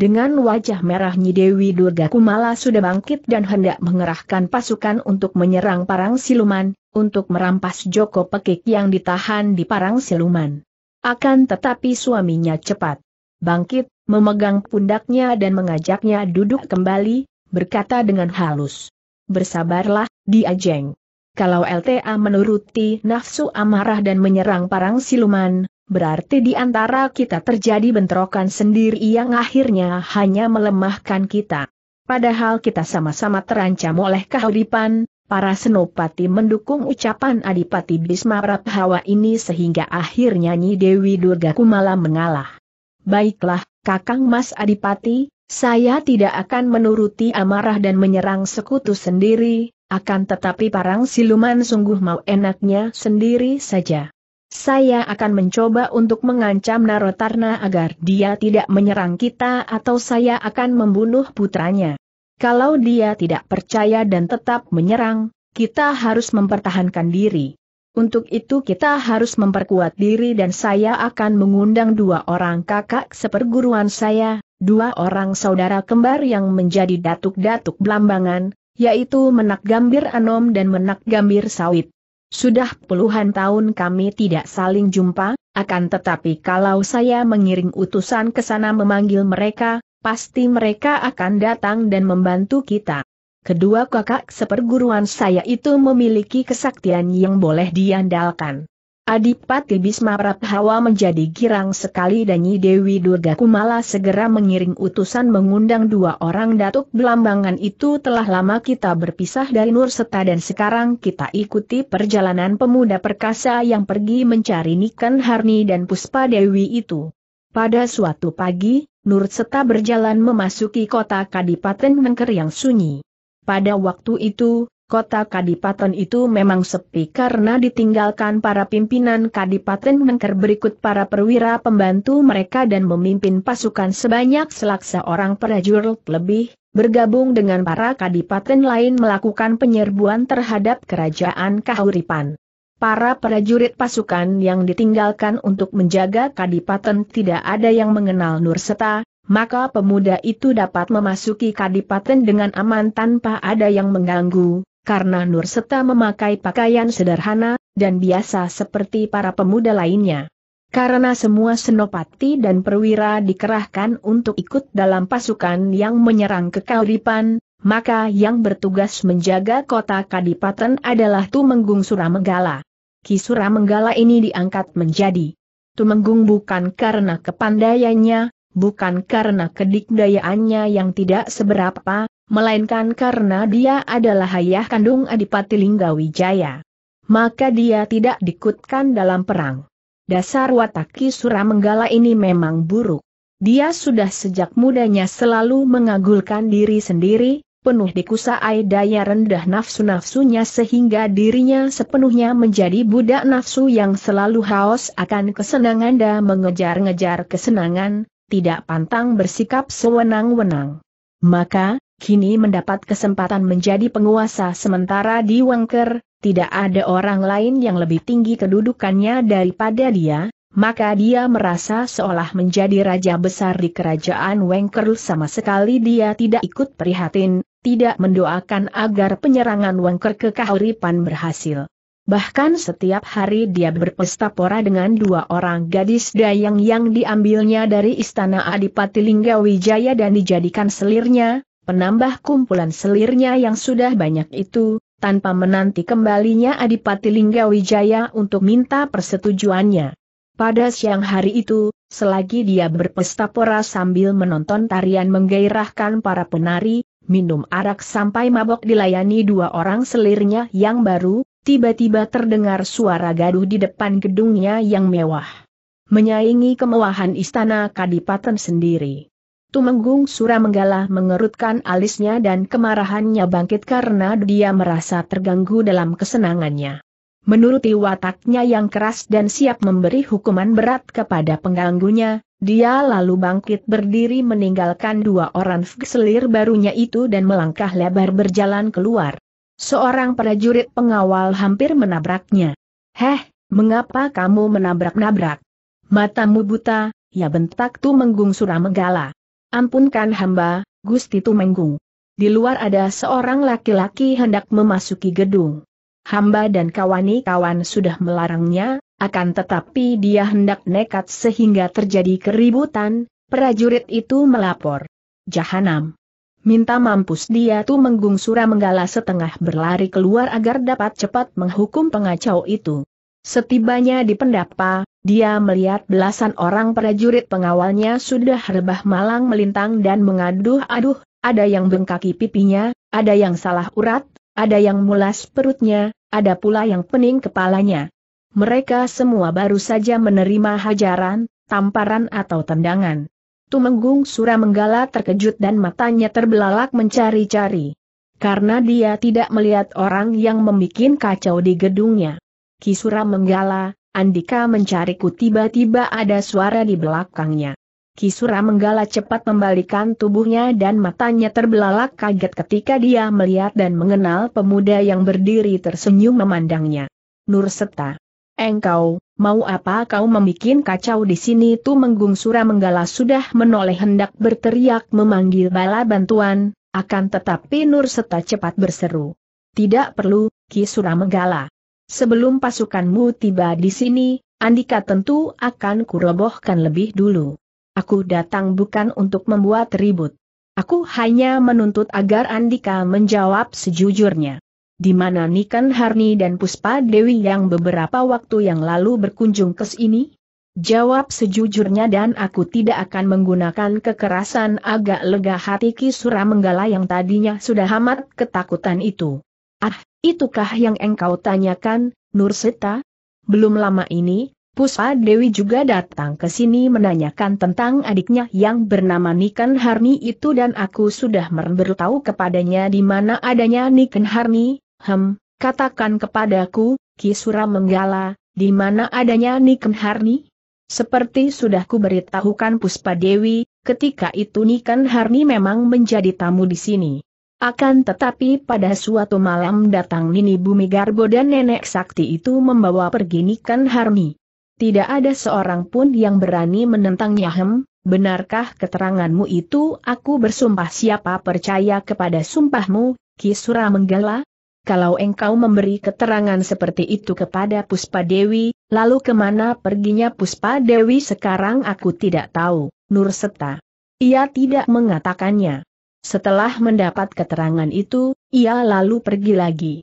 Dengan wajah merahnya Dewi Durga Kumala sudah bangkit dan hendak mengerahkan pasukan untuk menyerang parang siluman, untuk merampas Joko Pekik yang ditahan di parang siluman. Akan tetapi suaminya cepat bangkit, memegang pundaknya dan mengajaknya duduk kembali, berkata dengan halus. Bersabarlah, diajeng. Kalau LTA menuruti nafsu amarah dan menyerang parang siluman, berarti di antara kita terjadi bentrokan sendiri yang akhirnya hanya melemahkan kita. Padahal kita sama-sama terancam oleh kehidupan, para senopati mendukung ucapan Adipati Bisma Prabhawa ini sehingga akhirnya Nyi Dewi Durga Kumala mengalah. Baiklah, Kakang Mas Adipati, saya tidak akan menuruti amarah dan menyerang sekutu sendiri, akan tetapi parang siluman sungguh mau enaknya sendiri saja. Saya akan mencoba untuk mengancam Narotarna agar dia tidak menyerang kita atau saya akan membunuh putranya. Kalau dia tidak percaya dan tetap menyerang, kita harus mempertahankan diri. Untuk itu kita harus memperkuat diri dan saya akan mengundang dua orang kakak seperguruan saya, dua orang saudara kembar yang menjadi datuk-datuk belambangan, yaitu Menak Gambir Anom dan Menak Gambir Sawit. Sudah puluhan tahun kami tidak saling jumpa, akan tetapi kalau saya mengiring utusan ke sana memanggil mereka, pasti mereka akan datang dan membantu kita. Kedua kakak seperguruan saya itu memiliki kesaktian yang boleh diandalkan. Adipati Bisma Prabhawa menjadi girang sekali dan Nyi Dewi Durga Kumala segera mengiring utusan mengundang dua orang datuk belambangan itu telah lama kita berpisah dari Nurseta dan sekarang kita ikuti perjalanan pemuda perkasa yang pergi mencari nikan Harni dan Puspa Dewi itu. Pada suatu pagi, Nurseta berjalan memasuki kota Kadipaten Nengker yang sunyi. Pada waktu itu, Kota Kadipaten itu memang sepi karena ditinggalkan para pimpinan Kadipaten Mengker berikut para perwira pembantu mereka dan memimpin pasukan sebanyak selaksa orang prajurit lebih, bergabung dengan para Kadipaten lain melakukan penyerbuan terhadap kerajaan Kahuripan. Para prajurit pasukan yang ditinggalkan untuk menjaga Kadipaten tidak ada yang mengenal Nurseta, maka pemuda itu dapat memasuki Kadipaten dengan aman tanpa ada yang mengganggu, karena Nur serta memakai pakaian sederhana, dan biasa seperti para pemuda lainnya. Karena semua senopati dan perwira dikerahkan untuk ikut dalam pasukan yang menyerang ke Kauripan, maka yang bertugas menjaga kota Kadipaten adalah Tumenggung Suramenggala. Ki Suramegala ini diangkat menjadi Tumenggung bukan karena kepandaiannya, bukan karena kedikdayaannya yang tidak seberapa, melainkan karena dia adalah ayah kandung Adipati Linggawijaya. Maka dia tidak dikutkan dalam perang. Dasar wataki suramenggala ini memang buruk. Dia sudah sejak mudanya selalu mengagulkan diri sendiri, penuh dikuasai daya rendah nafsu-nafsunya sehingga dirinya sepenuhnya menjadi budak nafsu yang selalu haus akan kesenangan dan mengejar-ngejar kesenangan, tidak pantang bersikap sewenang-wenang. Maka, kini mendapat kesempatan menjadi penguasa sementara di Wangker, tidak ada orang lain yang lebih tinggi kedudukannya daripada dia, maka dia merasa seolah menjadi raja besar di kerajaan Wangker sama sekali dia tidak ikut prihatin, tidak mendoakan agar penyerangan Wangker ke Kahuripan berhasil. Bahkan setiap hari dia berpesta pora dengan dua orang gadis dayang yang diambilnya dari istana Adipati Linggawijaya dan dijadikan selirnya, penambah kumpulan selirnya yang sudah banyak itu, tanpa menanti kembalinya Adipati Linggawijaya untuk minta persetujuannya. Pada siang hari itu, selagi dia berpesta pora sambil menonton tarian menggairahkan para penari, minum arak sampai mabok dilayani dua orang selirnya yang baru, tiba-tiba terdengar suara gaduh di depan gedungnya yang mewah. Menyaingi kemewahan istana Kadipaten sendiri. Tumenggung Menggala mengerutkan alisnya dan kemarahannya bangkit karena dia merasa terganggu dalam kesenangannya. Menuruti wataknya yang keras dan siap memberi hukuman berat kepada pengganggunya, dia lalu bangkit berdiri meninggalkan dua orang fgselir barunya itu dan melangkah lebar berjalan keluar. Seorang prajurit pengawal hampir menabraknya. Heh, mengapa kamu menabrak-nabrak? Matamu buta, ya bentak tu menggung menggala. Ampunkan hamba, Gusti Tumenggung. Di luar ada seorang laki-laki hendak memasuki gedung. Hamba dan kawani-kawan sudah melarangnya, akan tetapi dia hendak nekat sehingga terjadi keributan, prajurit itu melapor. Jahanam. Minta mampus dia tuh menggung Sura menggala setengah berlari keluar agar dapat cepat menghukum pengacau itu. Setibanya di pendapa, dia melihat belasan orang prajurit pengawalnya sudah rebah malang melintang dan mengaduh-aduh, ada yang bengkaki pipinya, ada yang salah urat, ada yang mulas perutnya, ada pula yang pening kepalanya. Mereka semua baru saja menerima hajaran, tamparan atau tendangan. Tumenggung Sura Menggala terkejut dan matanya terbelalak mencari-cari. Karena dia tidak melihat orang yang membuat kacau di gedungnya. Kisura menggala, Andika mencariku tiba-tiba ada suara di belakangnya. Kisura menggala cepat membalikan tubuhnya dan matanya terbelalak kaget ketika dia melihat dan mengenal pemuda yang berdiri tersenyum memandangnya. Nur Nurseta. Engkau, mau apa kau membuat kacau di sini tu menggung Sura menggala sudah menoleh hendak berteriak memanggil bala bantuan, akan tetapi Nur Nurseta cepat berseru. Tidak perlu, Kisura menggala. Sebelum pasukanmu tiba di sini, Andika tentu akan kurobohkan lebih dulu. Aku datang bukan untuk membuat ribut. Aku hanya menuntut agar Andika menjawab sejujurnya. Di mana Niken Harni dan Puspa Dewi yang beberapa waktu yang lalu berkunjung ke sini? Jawab sejujurnya dan aku tidak akan menggunakan kekerasan agak lega hati Kisura Menggala yang tadinya sudah amat ketakutan itu. Ah, Itukah yang engkau tanyakan, Nurseta? Belum lama ini, Puspa Dewi juga datang ke sini menanyakan tentang adiknya yang bernama Niken Harni itu dan aku sudah memberitahu kepadanya di mana adanya Niken Harni, hem, katakan kepadaku, Kisura Menggala, di mana adanya Niken Harni? Seperti sudah beritahukan Puspa Dewi, ketika itu Niken Harni memang menjadi tamu di sini. Akan tetapi pada suatu malam datang Nini Bumi Garbo dan Nenek Sakti itu membawa pergi Nikan Harmi. Tidak ada seorang pun yang berani menentangnya hem, benarkah keteranganmu itu aku bersumpah siapa percaya kepada sumpahmu, Kisura Menggala? Kalau engkau memberi keterangan seperti itu kepada Puspa Dewi, lalu kemana perginya Puspa Dewi sekarang aku tidak tahu, Nurseta. Ia tidak mengatakannya. Setelah mendapat keterangan itu, ia lalu pergi lagi.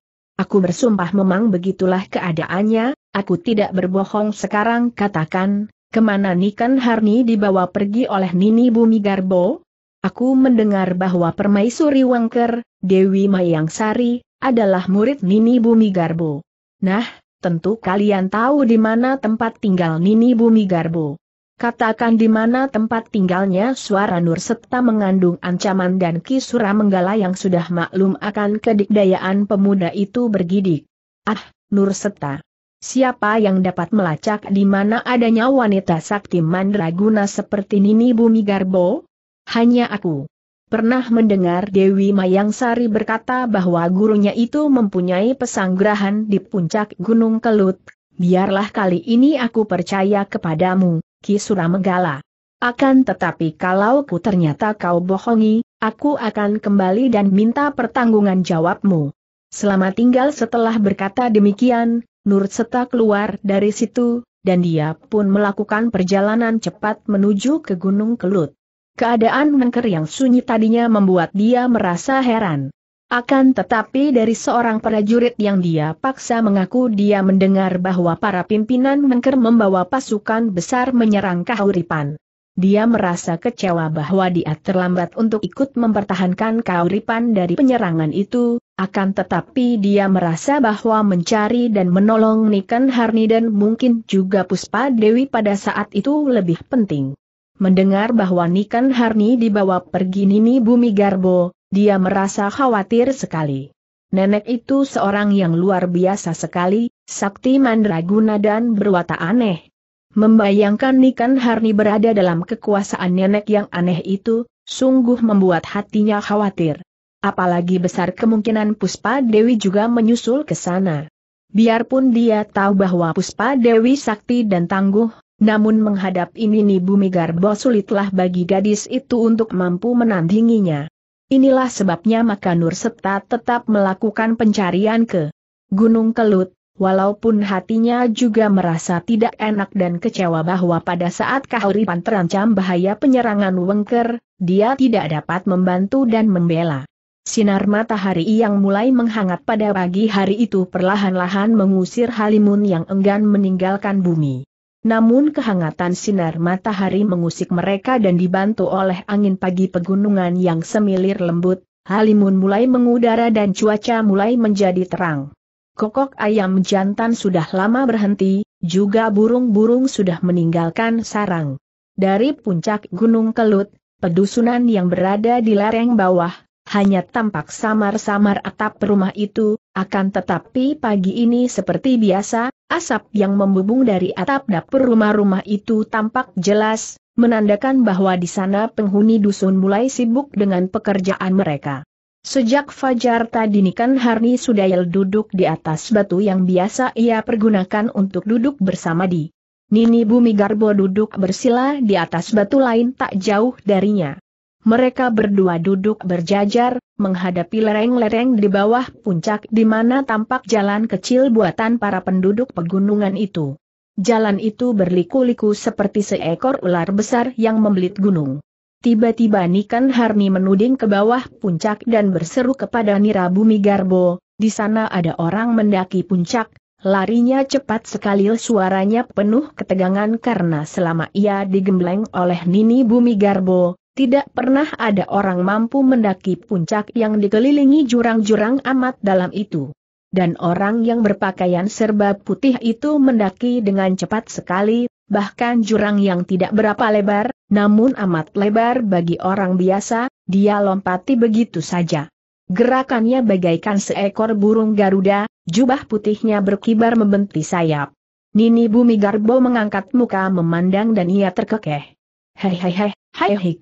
Aku bersumpah memang begitulah keadaannya, aku tidak berbohong sekarang katakan, kemana Nikan Harni dibawa pergi oleh Nini Bumi Garbo? Aku mendengar bahwa Permaisuri Wangker, Dewi Mayang Sari, adalah murid Nini Bumi Garbo. Nah, tentu kalian tahu di mana tempat tinggal Nini Bumi Garbo. Katakan di mana tempat tinggalnya suara Nur serta mengandung ancaman dan kisura menggala yang sudah maklum akan kedikdayaan pemuda itu bergidik. Ah, Nur serta. Siapa yang dapat melacak di mana adanya wanita sakti mandraguna seperti Nini Bumi Garbo? Hanya aku. Pernah mendengar Dewi Mayang Sari berkata bahwa gurunya itu mempunyai pesanggrahan di puncak Gunung Kelut, biarlah kali ini aku percaya kepadamu Ki Suramegala. Akan tetapi kalau ku ternyata kau bohongi, aku akan kembali dan minta pertanggungan jawabmu. Selama tinggal setelah berkata demikian, Nur Seta keluar dari situ, dan dia pun melakukan perjalanan cepat menuju ke Gunung Kelut. Keadaan mengker yang sunyi tadinya membuat dia merasa heran. Akan tetapi dari seorang prajurit yang dia paksa mengaku dia mendengar bahwa para pimpinan Mengker membawa pasukan besar menyerang Kahuripan. Dia merasa kecewa bahwa dia terlambat untuk ikut mempertahankan Kahuripan dari penyerangan itu, akan tetapi dia merasa bahwa mencari dan menolong Niken Harni dan mungkin juga Puspa Dewi pada saat itu lebih penting. Mendengar bahwa Niken Harni dibawa pergi Nini Bumi Garbo, dia merasa khawatir sekali. Nenek itu seorang yang luar biasa sekali, sakti mandraguna dan berwata aneh. Membayangkan Nikan Harni berada dalam kekuasaan nenek yang aneh itu, sungguh membuat hatinya khawatir. Apalagi besar kemungkinan Puspa Dewi juga menyusul ke sana. Biarpun dia tahu bahwa Puspa Dewi sakti dan tangguh, namun menghadap ini Nibu Migarbo sulitlah bagi gadis itu untuk mampu menandinginya. Inilah sebabnya maka Nur Septa tetap melakukan pencarian ke Gunung Kelut, walaupun hatinya juga merasa tidak enak dan kecewa bahwa pada saat kahuripan terancam bahaya penyerangan Wengker, dia tidak dapat membantu dan membela. Sinar matahari yang mulai menghangat pada pagi hari itu perlahan-lahan mengusir Halimun yang enggan meninggalkan bumi namun kehangatan sinar matahari mengusik mereka dan dibantu oleh angin pagi pegunungan yang semilir lembut, halimun mulai mengudara dan cuaca mulai menjadi terang. Kokok ayam jantan sudah lama berhenti, juga burung-burung sudah meninggalkan sarang. Dari puncak Gunung Kelut, pedusunan yang berada di lereng bawah, hanya tampak samar-samar atap rumah itu, akan tetapi pagi ini seperti biasa, asap yang membubung dari atap dapur rumah-rumah itu tampak jelas, menandakan bahwa di sana penghuni dusun mulai sibuk dengan pekerjaan mereka. Sejak fajar tadi Nikan Harni sudah yel duduk di atas batu yang biasa ia pergunakan untuk duduk bersama di. Nini Bumi Garbo duduk bersila di atas batu lain tak jauh darinya. Mereka berdua duduk berjajar, menghadapi lereng-lereng di bawah puncak di mana tampak jalan kecil buatan para penduduk pegunungan itu. Jalan itu berliku-liku seperti seekor ular besar yang membelit gunung. Tiba-tiba Nikan Harni menuding ke bawah puncak dan berseru kepada Nira Bumi Garbo, di sana ada orang mendaki puncak, Larinya cepat sekali suaranya penuh ketegangan karena selama ia digembleng oleh Nini Bumi Garbo, tidak pernah ada orang mampu mendaki puncak yang dikelilingi jurang-jurang amat dalam itu. Dan orang yang berpakaian serba putih itu mendaki dengan cepat sekali, bahkan jurang yang tidak berapa lebar, namun amat lebar bagi orang biasa, dia lompati begitu saja. Gerakannya bagaikan seekor burung Garuda, jubah putihnya berkibar membenti sayap. Nini Bumi Garbo mengangkat muka memandang dan ia terkekeh. Hei hei hei, hei hik.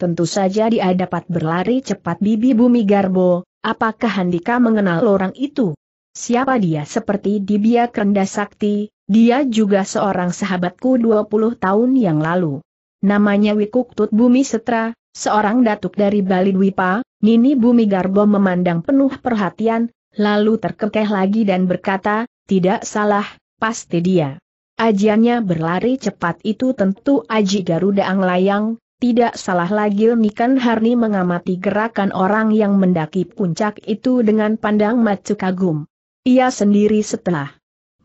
Tentu saja dia dapat berlari cepat Bibi Bumi Garbo, apakah Handika mengenal orang itu? Siapa dia seperti Dibia Kenda Sakti, dia juga seorang sahabatku 20 tahun yang lalu. Namanya Wikuktut Bumi Setra, seorang datuk dari Bali Dwipa, Nini Bumi Garbo memandang penuh perhatian, lalu terkekeh lagi dan berkata, tidak salah, pasti dia. Ajiannya berlari cepat itu tentu Aji Garuda Anglayang, tidak salah lagi Nikan Harni mengamati gerakan orang yang mendaki puncak itu dengan pandang macu kagum. Ia sendiri setelah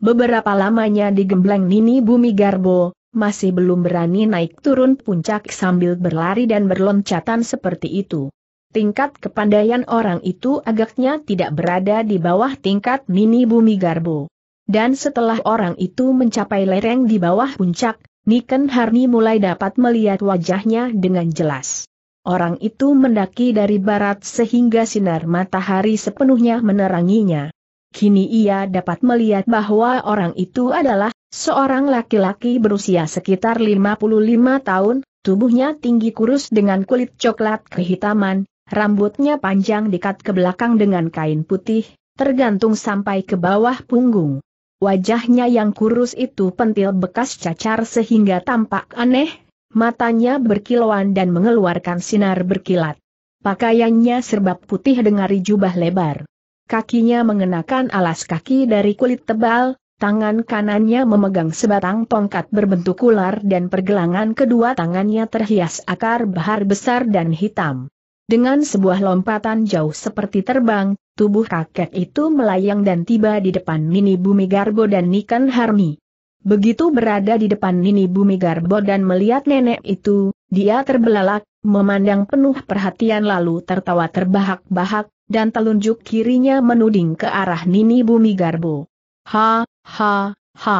beberapa lamanya digembleng Nini Bumi Garbo, masih belum berani naik turun puncak sambil berlari dan berloncatan seperti itu. Tingkat kepandaian orang itu agaknya tidak berada di bawah tingkat Nini Bumi Garbo. Dan setelah orang itu mencapai lereng di bawah puncak, Niken Harni mulai dapat melihat wajahnya dengan jelas. Orang itu mendaki dari barat sehingga sinar matahari sepenuhnya meneranginya. Kini ia dapat melihat bahwa orang itu adalah seorang laki-laki berusia sekitar 55 tahun, tubuhnya tinggi kurus dengan kulit coklat kehitaman, rambutnya panjang dikat ke belakang dengan kain putih, tergantung sampai ke bawah punggung. Wajahnya yang kurus itu pentil bekas cacar sehingga tampak aneh, matanya berkilauan dan mengeluarkan sinar berkilat. Pakaiannya serba putih dengan jubah lebar. Kakinya mengenakan alas kaki dari kulit tebal, tangan kanannya memegang sebatang tongkat berbentuk ular dan pergelangan kedua tangannya terhias akar bahar besar dan hitam. Dengan sebuah lompatan jauh seperti terbang, tubuh kakek itu melayang dan tiba di depan Nini Bumi Garbo dan Nikan Harmi. Begitu berada di depan Nini Bumi Garbo dan melihat nenek itu, dia terbelalak, memandang penuh perhatian lalu tertawa terbahak-bahak, dan telunjuk kirinya menuding ke arah Nini Bumi Garbo. Ha, ha, ha.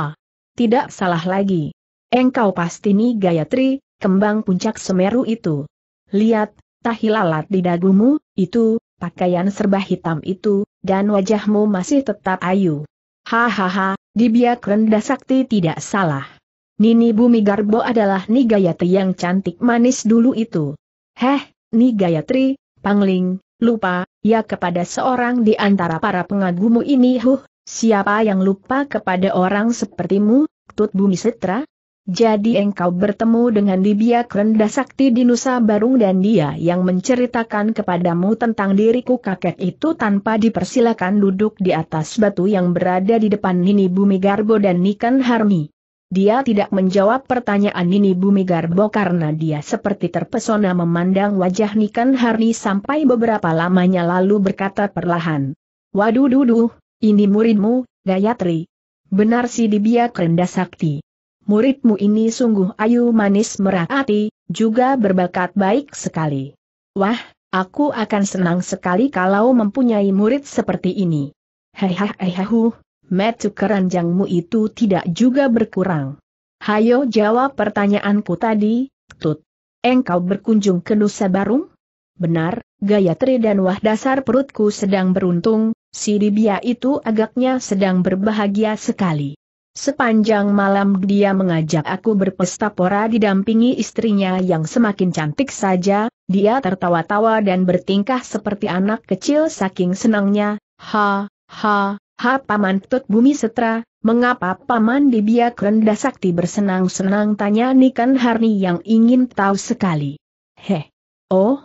Tidak salah lagi. Engkau pasti nih Gayatri, kembang puncak Semeru itu. Lihat, tahilalat di dagumu, itu, pakaian serba hitam itu, dan wajahmu masih tetap ayu. Hahaha, di biak rendah sakti tidak salah. Nini Bumi Garbo adalah Nigayatri yang cantik manis dulu itu. Heh, Nigayatri, Pangling, lupa, ya kepada seorang di antara para pengagumu ini huh, siapa yang lupa kepada orang sepertimu, Tut Bumi Setra? Jadi engkau bertemu dengan Dibia Rendah Sakti di Nusa Barung dan dia yang menceritakan kepadamu tentang diriku kakek itu tanpa dipersilakan duduk di atas batu yang berada di depan Nini Bumi Garbo dan Nikan Harmi. Dia tidak menjawab pertanyaan Nini Bumi Garbo karena dia seperti terpesona memandang wajah Nikan Harmi sampai beberapa lamanya lalu berkata perlahan. Waduh duduh, ini muridmu, Gayatri. Benar si Dibia Rendah Sakti muridmu ini sungguh ayu manis merahati, juga berbakat baik sekali. Wah, aku akan senang sekali kalau mempunyai murid seperti ini. Hehehehehu, metu keranjangmu itu tidak juga berkurang. Hayo jawab pertanyaanku tadi, Tut. Engkau berkunjung ke Nusa Barung? Benar, Gayatri dan wah dasar perutku sedang beruntung, si Dibia itu agaknya sedang berbahagia sekali. Sepanjang malam dia mengajak aku berpesta pora didampingi istrinya yang semakin cantik saja, dia tertawa-tawa dan bertingkah seperti anak kecil saking senangnya, ha, ha, ha paman tut bumi setra, mengapa paman dibiak rendah sakti bersenang-senang tanya Nikan Harni yang ingin tahu sekali. Heh. Oh,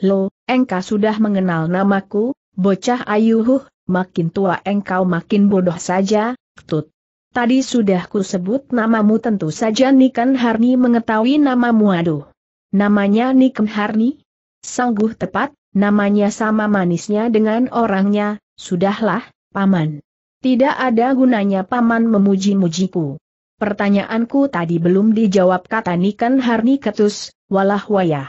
lo, engkau sudah mengenal namaku, bocah ayuh, makin tua engkau makin bodoh saja, tut. Tadi sudah ku sebut namamu tentu saja Niken Harni mengetahui namamu aduh. Namanya Niken Harni? Sangguh tepat, namanya sama manisnya dengan orangnya, sudahlah, Paman. Tidak ada gunanya Paman memuji-mujiku. Pertanyaanku tadi belum dijawab kata Niken Harni ketus, walah wayah.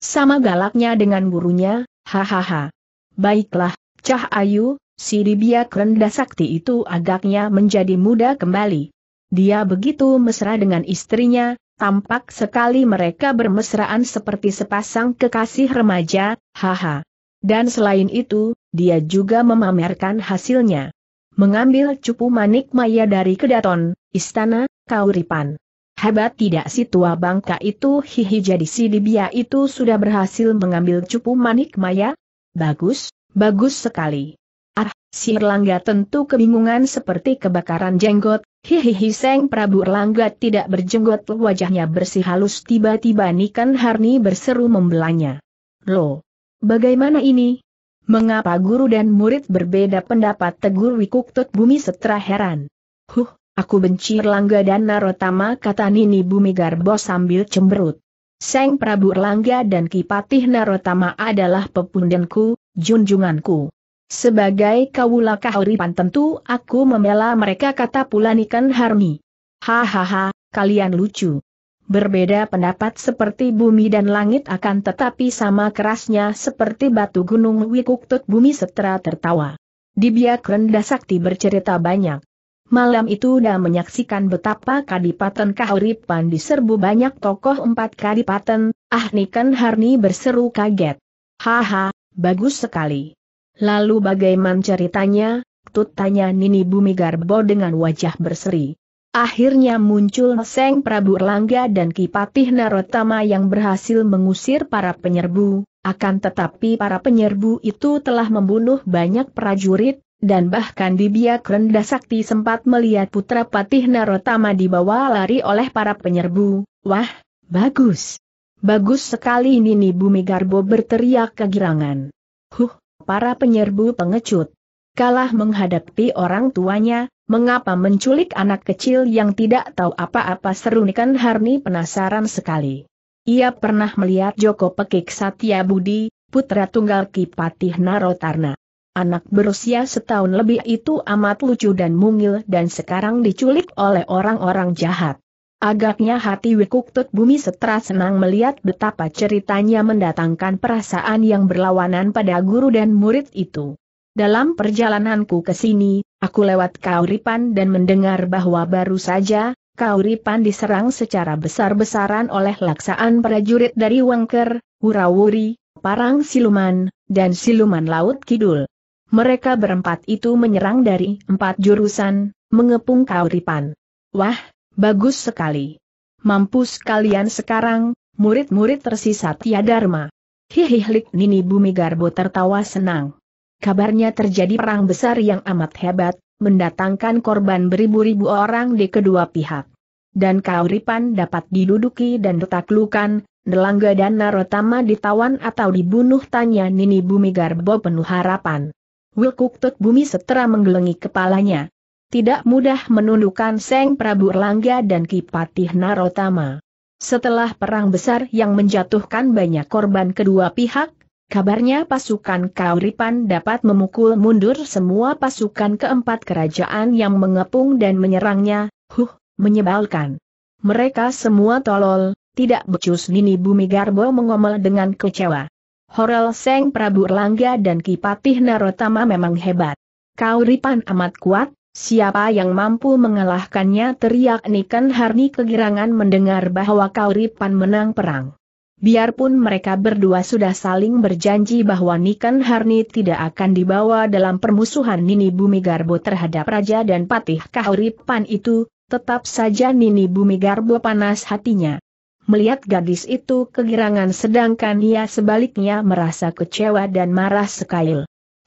Sama galaknya dengan gurunya, hahaha. Baiklah, Cah Ayu, si kerendah rendah sakti itu agaknya menjadi muda kembali. Dia begitu mesra dengan istrinya, tampak sekali mereka bermesraan seperti sepasang kekasih remaja, haha. Dan selain itu, dia juga memamerkan hasilnya. Mengambil cupu manik maya dari kedaton, istana, kauripan. Hebat tidak si tua bangka itu hihi jadi si Dibia itu sudah berhasil mengambil cupu manik maya? Bagus, bagus sekali. Si Erlangga tentu kebingungan seperti kebakaran jenggot, hihihi Seng Prabu Erlangga tidak berjenggot wajahnya bersih halus tiba-tiba Nikan Harni berseru membelanya. Loh, bagaimana ini? Mengapa guru dan murid berbeda pendapat tegur Wikuktut Bumi setera heran? Huh, aku benci Erlangga dan Narotama kata Nini Bumi Garbo sambil cemberut. Seng Prabu Erlangga dan Kipatih Narotama adalah pepundenku, junjunganku. Sebagai kawula kahuripan tentu aku membela mereka kata Pulanikan Harmi. Hahaha, kalian lucu. Berbeda pendapat seperti bumi dan langit akan tetapi sama kerasnya seperti batu gunung Wikuktut bumi setera tertawa. Di biak rendah sakti bercerita banyak. Malam itu dah menyaksikan betapa Kadipaten Kahuripan diserbu banyak tokoh empat Kadipaten, Ah Niken Harni berseru kaget. Haha, bagus sekali. Lalu bagaimana ceritanya? Tut tanya Nini Bumi Garbo dengan wajah berseri. Akhirnya muncul Seng Prabu Erlangga dan Kipatih Narotama yang berhasil mengusir para penyerbu, akan tetapi para penyerbu itu telah membunuh banyak prajurit, dan bahkan di biak rendah sakti sempat melihat putra Patih Narotama dibawa lari oleh para penyerbu. Wah, bagus! Bagus sekali Nini Bumi Garbo berteriak kegirangan. Huh, para penyerbu pengecut. Kalah menghadapi orang tuanya, mengapa menculik anak kecil yang tidak tahu apa-apa serunikan Harni penasaran sekali. Ia pernah melihat Joko Pekik Satya Budi, putra tunggal Kipatih Narotarna. Anak berusia setahun lebih itu amat lucu dan mungil dan sekarang diculik oleh orang-orang jahat. Agaknya hati Wikuktut Bumi Setra senang melihat betapa ceritanya mendatangkan perasaan yang berlawanan pada guru dan murid itu. Dalam perjalananku ke sini, aku lewat Kauripan dan mendengar bahwa baru saja, Kauripan diserang secara besar-besaran oleh laksaan prajurit dari Wengker, Hurawuri, Parang Siluman, dan Siluman Laut Kidul. Mereka berempat itu menyerang dari empat jurusan, mengepung Kauripan. Wah, Bagus sekali. Mampus kalian sekarang, murid-murid tersisa Tiadarma. Hihihlik Nini Bumi Garbo tertawa senang. Kabarnya terjadi perang besar yang amat hebat, mendatangkan korban beribu-ribu orang di kedua pihak. Dan Kauripan dapat diduduki dan ditaklukan, Nelangga dan Narotama ditawan atau dibunuh tanya Nini Bumi Garbo penuh harapan. Wilkuktut Bumi setera menggelengi kepalanya, tidak mudah menundukkan Seng Prabu Erlangga dan Kipatih Narotama. Setelah perang besar yang menjatuhkan banyak korban kedua pihak, kabarnya pasukan Kauripan dapat memukul mundur semua pasukan keempat kerajaan yang mengepung dan menyerangnya, huh, menyebalkan. Mereka semua tolol, tidak becus Nini Bumi Garbo mengomel dengan kecewa. Horel Seng Prabu Erlangga dan Kipatih Narotama memang hebat. Kauripan amat kuat, Siapa yang mampu mengalahkannya teriak Niken Harni kegirangan mendengar bahwa Kauripan menang perang. Biarpun mereka berdua sudah saling berjanji bahwa Niken Harni tidak akan dibawa dalam permusuhan Nini Bumi Garbo terhadap Raja dan Patih Kauripan itu, tetap saja Nini Bumi Garbo panas hatinya melihat gadis itu kegirangan sedangkan ia sebaliknya merasa kecewa dan marah sekail.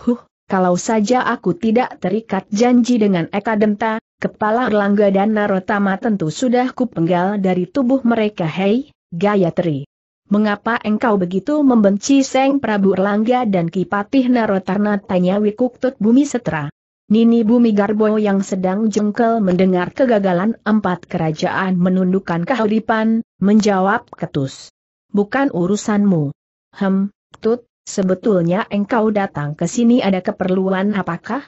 Huh, kalau saja aku tidak terikat janji dengan Eka Denta, kepala Erlangga dan Narotama tentu sudah kupenggal dari tubuh mereka hei, Gayatri. Mengapa engkau begitu membenci Seng Prabu Erlangga dan Kipatih Narotarna tanya Wikuktut Bumi Setra. Nini Bumi Garbo yang sedang jengkel mendengar kegagalan empat kerajaan menundukkan kehadipan, menjawab ketus. Bukan urusanmu. Hem, Tut, Sebetulnya engkau datang ke sini ada keperluan apakah?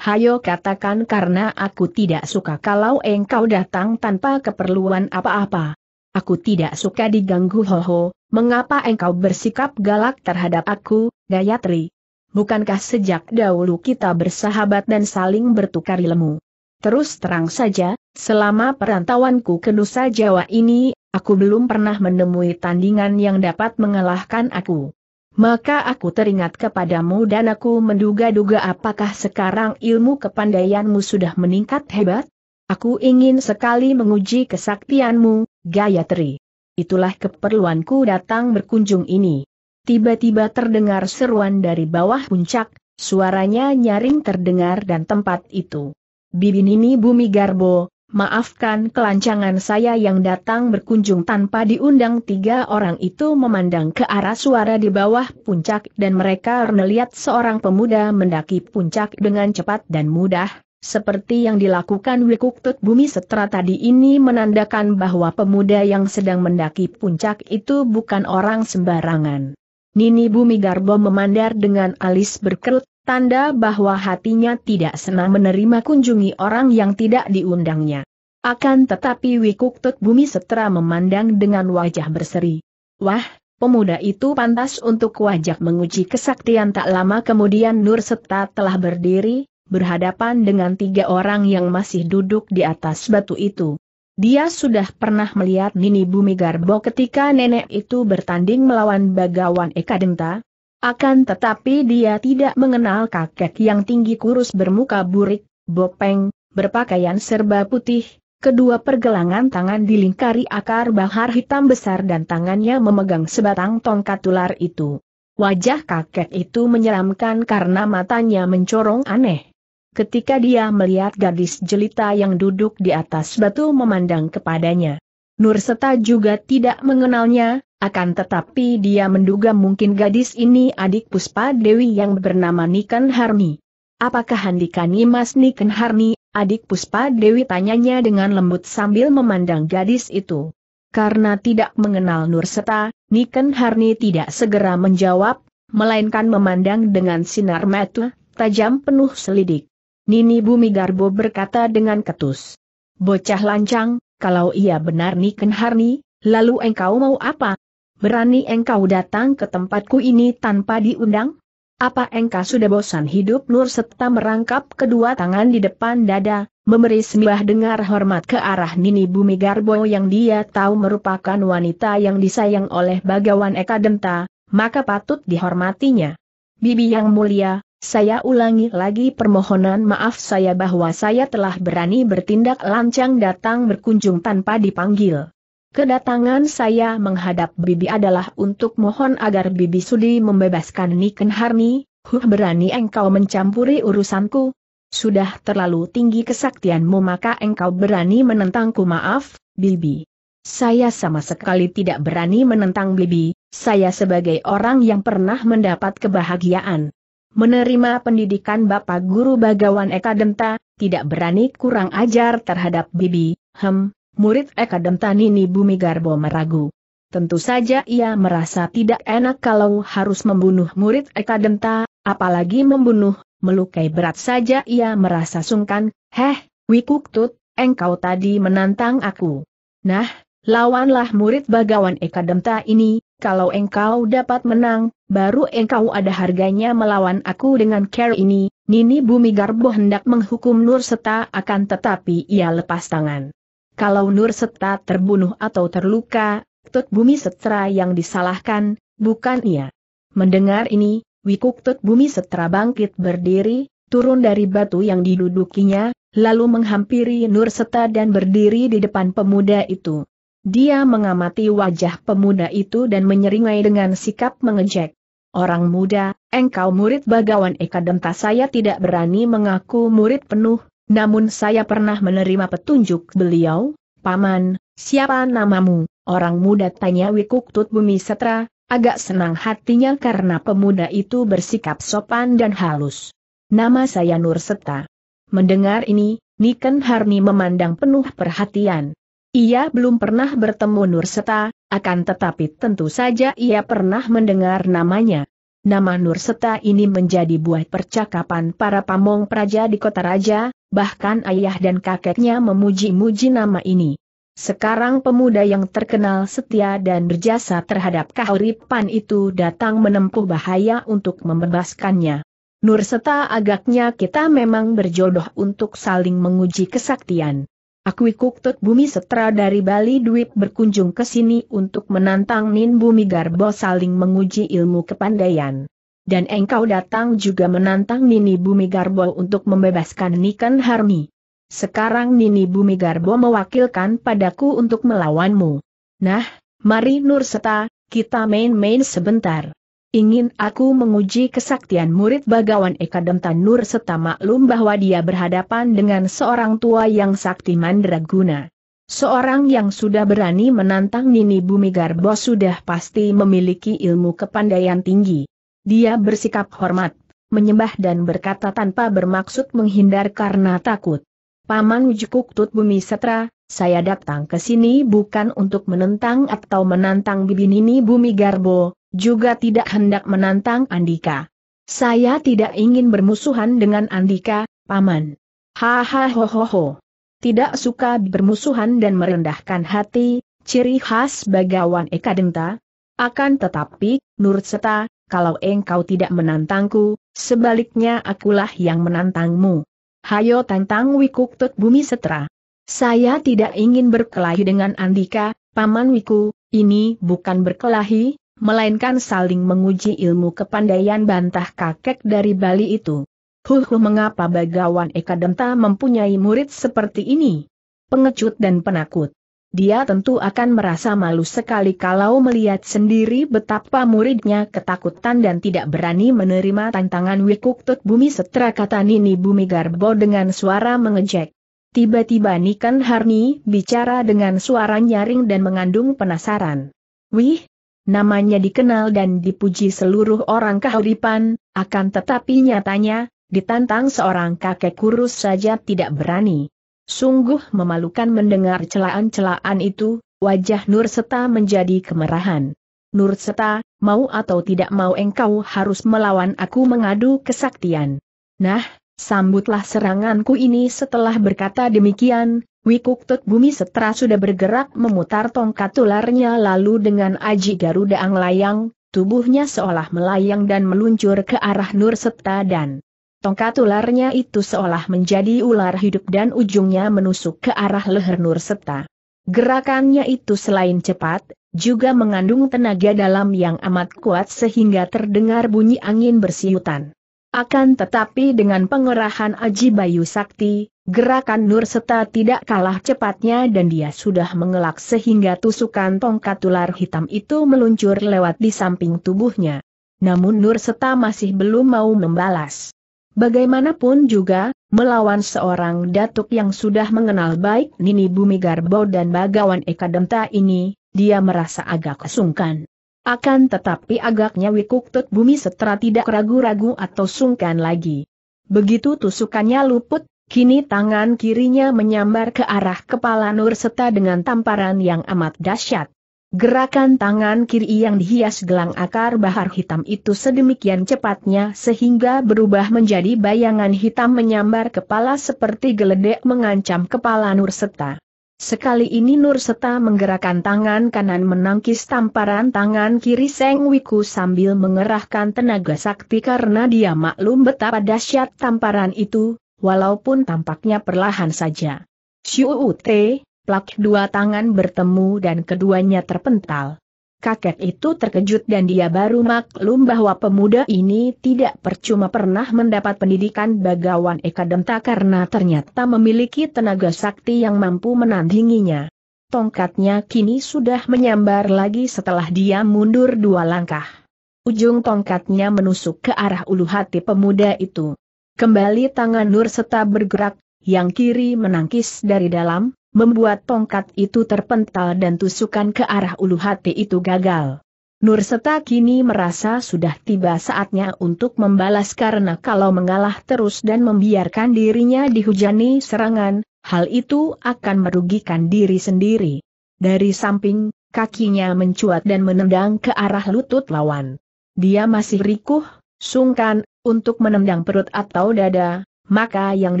Hayo katakan karena aku tidak suka kalau engkau datang tanpa keperluan apa-apa. Aku tidak suka diganggu hoho, mengapa engkau bersikap galak terhadap aku, Gayatri? Bukankah sejak dahulu kita bersahabat dan saling bertukar ilmu? Terus terang saja, selama perantauanku ke Nusa Jawa ini, aku belum pernah menemui tandingan yang dapat mengalahkan aku. Maka aku teringat kepadamu dan aku menduga-duga apakah sekarang ilmu kepandaianmu sudah meningkat hebat? Aku ingin sekali menguji kesaktianmu, Gayatri. Itulah keperluanku datang berkunjung ini. Tiba-tiba terdengar seruan dari bawah puncak, suaranya nyaring terdengar dan tempat itu. Bibi Bibinini Bumi Garbo, Maafkan kelancangan saya yang datang berkunjung tanpa diundang tiga orang itu memandang ke arah suara di bawah puncak dan mereka melihat seorang pemuda mendaki puncak dengan cepat dan mudah, seperti yang dilakukan Wikuktut Bumi Setra tadi ini menandakan bahwa pemuda yang sedang mendaki puncak itu bukan orang sembarangan. Nini Bumi Garbo memandar dengan alis berkerut, Tanda bahwa hatinya tidak senang menerima kunjungi orang yang tidak diundangnya. Akan tetapi Wikuktut Bumi Setera memandang dengan wajah berseri. Wah, pemuda itu pantas untuk wajah menguji kesaktian tak lama kemudian Nur Setra telah berdiri, berhadapan dengan tiga orang yang masih duduk di atas batu itu. Dia sudah pernah melihat Nini Bumi Garbo ketika nenek itu bertanding melawan Bagawan Ekadenta, akan tetapi dia tidak mengenal kakek yang tinggi kurus bermuka burik, bopeng, berpakaian serba putih, kedua pergelangan tangan dilingkari akar bahar hitam besar dan tangannya memegang sebatang tongkat ular itu. Wajah kakek itu menyeramkan karena matanya mencorong aneh. Ketika dia melihat gadis jelita yang duduk di atas batu memandang kepadanya. Nurseta juga tidak mengenalnya, akan tetapi dia menduga mungkin gadis ini adik Puspa Dewi yang bernama Niken Harni. Apakah Handika Nimas Niken Harni, adik Puspa Dewi tanyanya dengan lembut sambil memandang gadis itu. Karena tidak mengenal Nurseta, Niken Harni tidak segera menjawab, melainkan memandang dengan sinar mata tajam penuh selidik. Nini Bumi Garbo berkata dengan ketus. Bocah lancang, kalau ia benar Niken Harni, lalu engkau mau apa? berani engkau datang ke tempatku ini tanpa diundang? Apa engkau sudah bosan hidup nur serta merangkap kedua tangan di depan dada, memberi sembah dengar hormat ke arah Nini Bumi Garbo yang dia tahu merupakan wanita yang disayang oleh Bagawan Eka Denta, maka patut dihormatinya. Bibi yang mulia, saya ulangi lagi permohonan maaf saya bahwa saya telah berani bertindak lancang datang berkunjung tanpa dipanggil. Kedatangan saya menghadap Bibi adalah untuk mohon agar Bibi Sudi membebaskan Niken Harni, huh berani engkau mencampuri urusanku. Sudah terlalu tinggi kesaktianmu maka engkau berani menentangku maaf, Bibi. Saya sama sekali tidak berani menentang Bibi, saya sebagai orang yang pernah mendapat kebahagiaan. Menerima pendidikan Bapak Guru Bagawan Eka Denta, tidak berani kurang ajar terhadap Bibi, hem, murid Ekadem Tanini Bumi Garbo meragu. Tentu saja ia merasa tidak enak kalau harus membunuh murid Ekadenta, apalagi membunuh, melukai berat saja ia merasa sungkan, heh, Wikuktut, engkau tadi menantang aku. Nah, lawanlah murid bagawan Ekadenta ini, kalau engkau dapat menang, baru engkau ada harganya melawan aku dengan care ini, Nini Bumi Garbo hendak menghukum Nur Seta akan tetapi ia lepas tangan. Kalau Nur Seta terbunuh atau terluka, Tut Bumi Setra yang disalahkan, bukan ia. Mendengar ini, Wikuk Tut Bumi Setra bangkit berdiri, turun dari batu yang didudukinya, lalu menghampiri Nur Seta dan berdiri di depan pemuda itu. Dia mengamati wajah pemuda itu dan menyeringai dengan sikap mengejek. Orang muda, engkau murid bagawan Eka Denta saya tidak berani mengaku murid penuh, namun saya pernah menerima petunjuk beliau, Paman, siapa namamu? Orang muda tanya Wikuktut Bumi Setra, agak senang hatinya karena pemuda itu bersikap sopan dan halus. Nama saya Nur Seta. Mendengar ini, Niken Harni memandang penuh perhatian. Ia belum pernah bertemu Nur Seta, akan tetapi tentu saja ia pernah mendengar namanya. Nama Nur Seta ini menjadi buah percakapan para pamong praja di kota raja, bahkan ayah dan kakeknya memuji-muji nama ini. Sekarang pemuda yang terkenal setia dan berjasa terhadap kahuripan itu datang menempuh bahaya untuk membebaskannya. Nurseta agaknya kita memang berjodoh untuk saling menguji kesaktian. Akui tut Bumi Setra dari Bali Dwi berkunjung ke sini untuk menantang Nin Bumi Garbo saling menguji ilmu kepandaian dan engkau datang juga menantang Nini Bumi Garbo untuk membebaskan Niken Harmi. Sekarang Nini Bumi Garbo mewakilkan padaku untuk melawanmu. Nah, mari Nurseta, kita main-main sebentar. Ingin aku menguji kesaktian murid Bagawan Eka Demtan Nur maklum bahwa dia berhadapan dengan seorang tua yang sakti mandraguna. Seorang yang sudah berani menantang Nini Bumi Garbo sudah pasti memiliki ilmu kepandaian tinggi. Dia bersikap hormat, menyembah dan berkata tanpa bermaksud menghindar karena takut. Paman Wujukuk Tut Bumi Setra, saya datang ke sini bukan untuk menentang atau menantang Bibi Nini Bumi Garbo, juga tidak hendak menantang Andika. Saya tidak ingin bermusuhan dengan Andika, Paman. Hahaha Tidak suka bermusuhan dan merendahkan hati, ciri khas bagawan Eka Denta. Akan tetapi, Nurseta kalau engkau tidak menantangku, sebaliknya akulah yang menantangmu. Hayo tantang Wiku Tut Bumi Setra. Saya tidak ingin berkelahi dengan Andika, Paman Wiku, ini bukan berkelahi, melainkan saling menguji ilmu kepandaian bantah kakek dari Bali itu. Huhu mengapa Bagawan Eka Denta mempunyai murid seperti ini? Pengecut dan penakut. Dia tentu akan merasa malu sekali kalau melihat sendiri betapa muridnya ketakutan dan tidak berani menerima tantangan Wikuktut Bumi Setra kata Nini Bumi Garbo dengan suara mengejek. Tiba-tiba Nikan Harni bicara dengan suara nyaring dan mengandung penasaran. Wih, namanya dikenal dan dipuji seluruh orang kehauripan, akan tetapi nyatanya, ditantang seorang kakek kurus saja tidak berani. Sungguh memalukan mendengar celaan-celaan itu, wajah Nur Seta menjadi kemerahan. Nur Seta, mau atau tidak mau engkau harus melawan aku mengadu kesaktian. Nah, sambutlah seranganku ini setelah berkata demikian, Wikuk tut Bumi Setra sudah bergerak memutar tongkat tularnya lalu dengan aji Garuda Anglayang, tubuhnya seolah melayang dan meluncur ke arah Nur Seta dan Tongkat ularnya itu seolah menjadi ular hidup dan ujungnya menusuk ke arah leher Nur Seta. Gerakannya itu selain cepat, juga mengandung tenaga dalam yang amat kuat sehingga terdengar bunyi angin bersiutan. Akan tetapi dengan pengerahan Aji Bayu Sakti, gerakan Nur Seta tidak kalah cepatnya dan dia sudah mengelak sehingga tusukan tongkat ular hitam itu meluncur lewat di samping tubuhnya. Namun Nur Seta masih belum mau membalas. Bagaimanapun juga, melawan seorang datuk yang sudah mengenal baik Nini Bumi Garbo dan Bagawan Eka Demta ini, dia merasa agak kesungkan. Akan tetapi agaknya Wikuktut Bumi Setra tidak ragu-ragu atau sungkan lagi. Begitu tusukannya luput, kini tangan kirinya menyambar ke arah kepala Nur Seta dengan tamparan yang amat dahsyat. Gerakan tangan kiri yang dihias gelang akar bahar hitam itu sedemikian cepatnya sehingga berubah menjadi bayangan hitam menyambar kepala seperti geledek mengancam kepala Nurseta. Sekali ini Nurseta menggerakkan tangan kanan menangkis tamparan tangan kiri Seng Wiku sambil mengerahkan tenaga sakti karena dia maklum betapa dahsyat tamparan itu, walaupun tampaknya perlahan saja. Xiu Ute, Plak dua tangan bertemu dan keduanya terpental. Kakek itu terkejut dan dia baru maklum bahwa pemuda ini tidak percuma pernah mendapat pendidikan bagawan Ekademta karena ternyata memiliki tenaga sakti yang mampu menandinginya. Tongkatnya kini sudah menyambar lagi setelah dia mundur dua langkah. Ujung tongkatnya menusuk ke arah ulu hati pemuda itu. Kembali tangan Nur Seta bergerak, yang kiri menangkis dari dalam, membuat tongkat itu terpental dan tusukan ke arah ulu hati itu gagal. Nurseta kini merasa sudah tiba saatnya untuk membalas karena kalau mengalah terus dan membiarkan dirinya dihujani serangan, hal itu akan merugikan diri sendiri. Dari samping, kakinya mencuat dan menendang ke arah lutut lawan. Dia masih rikuh, sungkan, untuk menendang perut atau dada, maka yang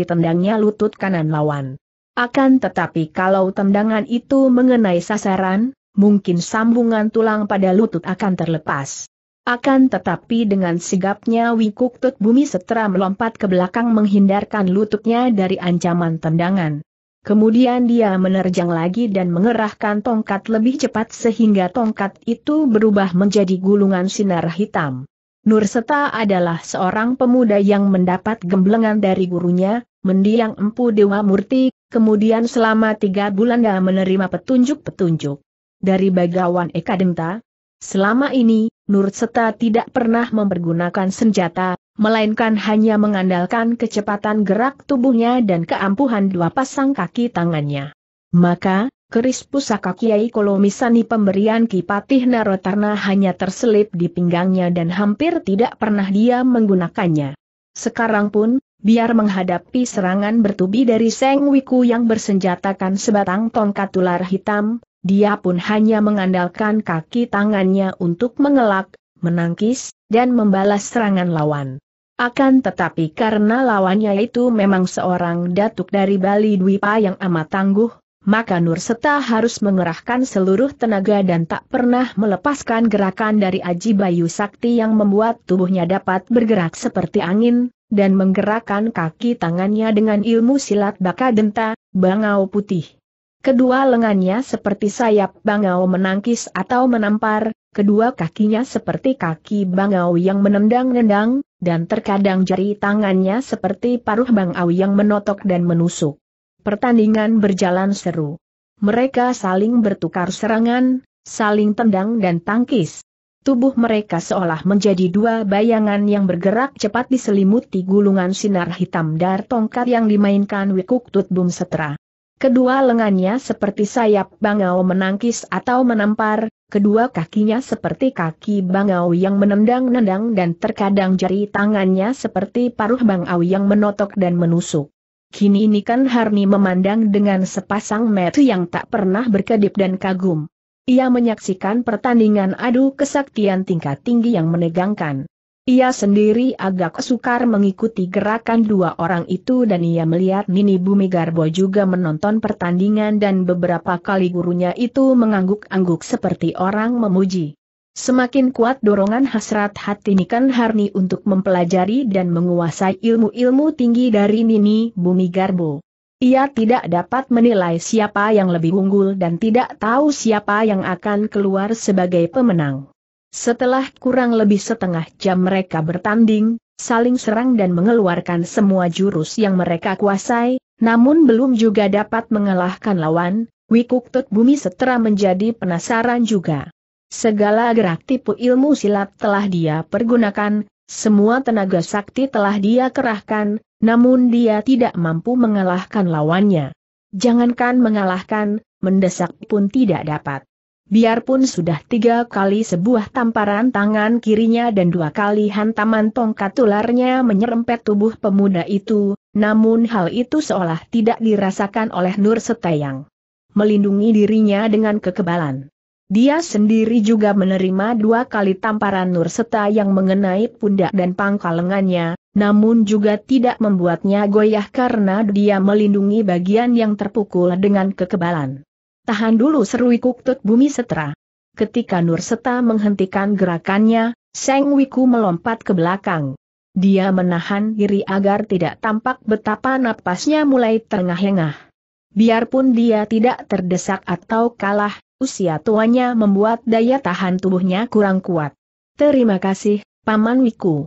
ditendangnya lutut kanan lawan. Akan tetapi kalau tendangan itu mengenai sasaran, mungkin sambungan tulang pada lutut akan terlepas. Akan tetapi dengan sigapnya Wikuk Tut Bumi Setera melompat ke belakang menghindarkan lututnya dari ancaman tendangan. Kemudian dia menerjang lagi dan mengerahkan tongkat lebih cepat sehingga tongkat itu berubah menjadi gulungan sinar hitam. Nurseta adalah seorang pemuda yang mendapat gemblengan dari gurunya, mendiang Empu Dewa Murti, Kemudian selama tiga bulan dia menerima petunjuk-petunjuk dari Bagawan Eka Denta. Selama ini, Nur Seta tidak pernah mempergunakan senjata, melainkan hanya mengandalkan kecepatan gerak tubuhnya dan keampuhan dua pasang kaki tangannya. Maka, keris pusaka Kiai Kolomisani pemberian Kipatih Narotarna hanya terselip di pinggangnya dan hampir tidak pernah dia menggunakannya. Sekarang pun, biar menghadapi serangan bertubi dari Seng Wiku yang bersenjatakan sebatang tongkat ular hitam, dia pun hanya mengandalkan kaki tangannya untuk mengelak, menangkis, dan membalas serangan lawan. Akan tetapi karena lawannya itu memang seorang datuk dari Bali Dwipa yang amat tangguh, maka Nur Seta harus mengerahkan seluruh tenaga dan tak pernah melepaskan gerakan dari Aji Bayu Sakti yang membuat tubuhnya dapat bergerak seperti angin, dan menggerakkan kaki tangannya dengan ilmu silat baka denta, bangau putih. Kedua lengannya seperti sayap bangau menangkis atau menampar, kedua kakinya seperti kaki bangau yang menendang-nendang, dan terkadang jari tangannya seperti paruh bangau yang menotok dan menusuk. Pertandingan berjalan seru. Mereka saling bertukar serangan, saling tendang dan tangkis, Tubuh mereka seolah menjadi dua bayangan yang bergerak cepat diselimuti gulungan sinar hitam dar tongkat yang dimainkan Wikuk Tutbum Setra. Kedua lengannya seperti sayap bangau menangkis atau menampar, kedua kakinya seperti kaki bangau yang menendang-nendang dan terkadang jari tangannya seperti paruh bangau yang menotok dan menusuk. Kini ini kan Harni memandang dengan sepasang mata yang tak pernah berkedip dan kagum. Ia menyaksikan pertandingan adu kesaktian tingkat tinggi yang menegangkan. Ia sendiri agak sukar mengikuti gerakan dua orang itu dan ia melihat Nini Bumi Garbo juga menonton pertandingan dan beberapa kali gurunya itu mengangguk-angguk seperti orang memuji. Semakin kuat dorongan hasrat hati Nikan Harni untuk mempelajari dan menguasai ilmu-ilmu tinggi dari Nini Bumi Garbo. Ia tidak dapat menilai siapa yang lebih unggul dan tidak tahu siapa yang akan keluar sebagai pemenang. Setelah kurang lebih setengah jam mereka bertanding, saling serang dan mengeluarkan semua jurus yang mereka kuasai, namun belum juga dapat mengalahkan lawan, Wikuktut Bumi Setera menjadi penasaran juga. Segala gerak tipu ilmu silat telah dia pergunakan, semua tenaga sakti telah dia kerahkan, namun dia tidak mampu mengalahkan lawannya. Jangankan mengalahkan, mendesak pun tidak dapat. Biarpun sudah tiga kali sebuah tamparan tangan kirinya dan dua kali hantaman tongkat tularnya menyerempet tubuh pemuda itu, namun hal itu seolah tidak dirasakan oleh Nur Setayang. Melindungi dirinya dengan kekebalan. Dia sendiri juga menerima dua kali tamparan Nur Seta yang mengenai pundak dan pangkal lengannya, namun juga tidak membuatnya goyah karena dia melindungi bagian yang terpukul dengan kekebalan. Tahan dulu seru Kuktut Bumi Setra. Ketika Nur Seta menghentikan gerakannya, Seng Wiku melompat ke belakang. Dia menahan diri agar tidak tampak betapa napasnya mulai terengah-engah. Biarpun dia tidak terdesak atau kalah, usia tuanya membuat daya tahan tubuhnya kurang kuat. Terima kasih, Paman Wiku.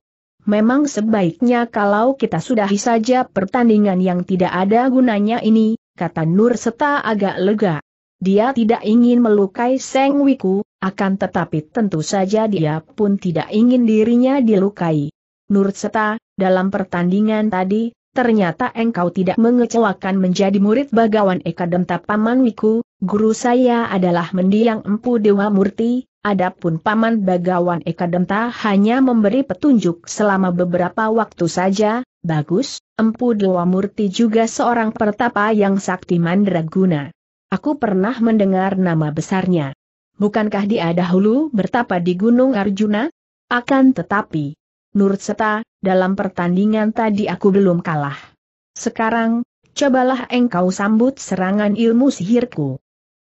Memang sebaiknya kalau kita sudahi saja pertandingan yang tidak ada gunanya ini, kata Nur Seta agak lega. Dia tidak ingin melukai Seng Wiku, akan tetapi tentu saja dia pun tidak ingin dirinya dilukai. Nur Seta, dalam pertandingan tadi, ternyata engkau tidak mengecewakan menjadi murid Bagawan Eka Denta Paman Wiku, Guru saya adalah mendiang Empu Dewa Murti, adapun Paman Bagawan Eka Denta hanya memberi petunjuk selama beberapa waktu saja, bagus, Empu Dewa Murti juga seorang pertapa yang sakti mandraguna. Aku pernah mendengar nama besarnya. Bukankah dia dahulu bertapa di Gunung Arjuna? Akan tetapi, Nurseta, Seta, dalam pertandingan tadi aku belum kalah. Sekarang, cobalah engkau sambut serangan ilmu sihirku.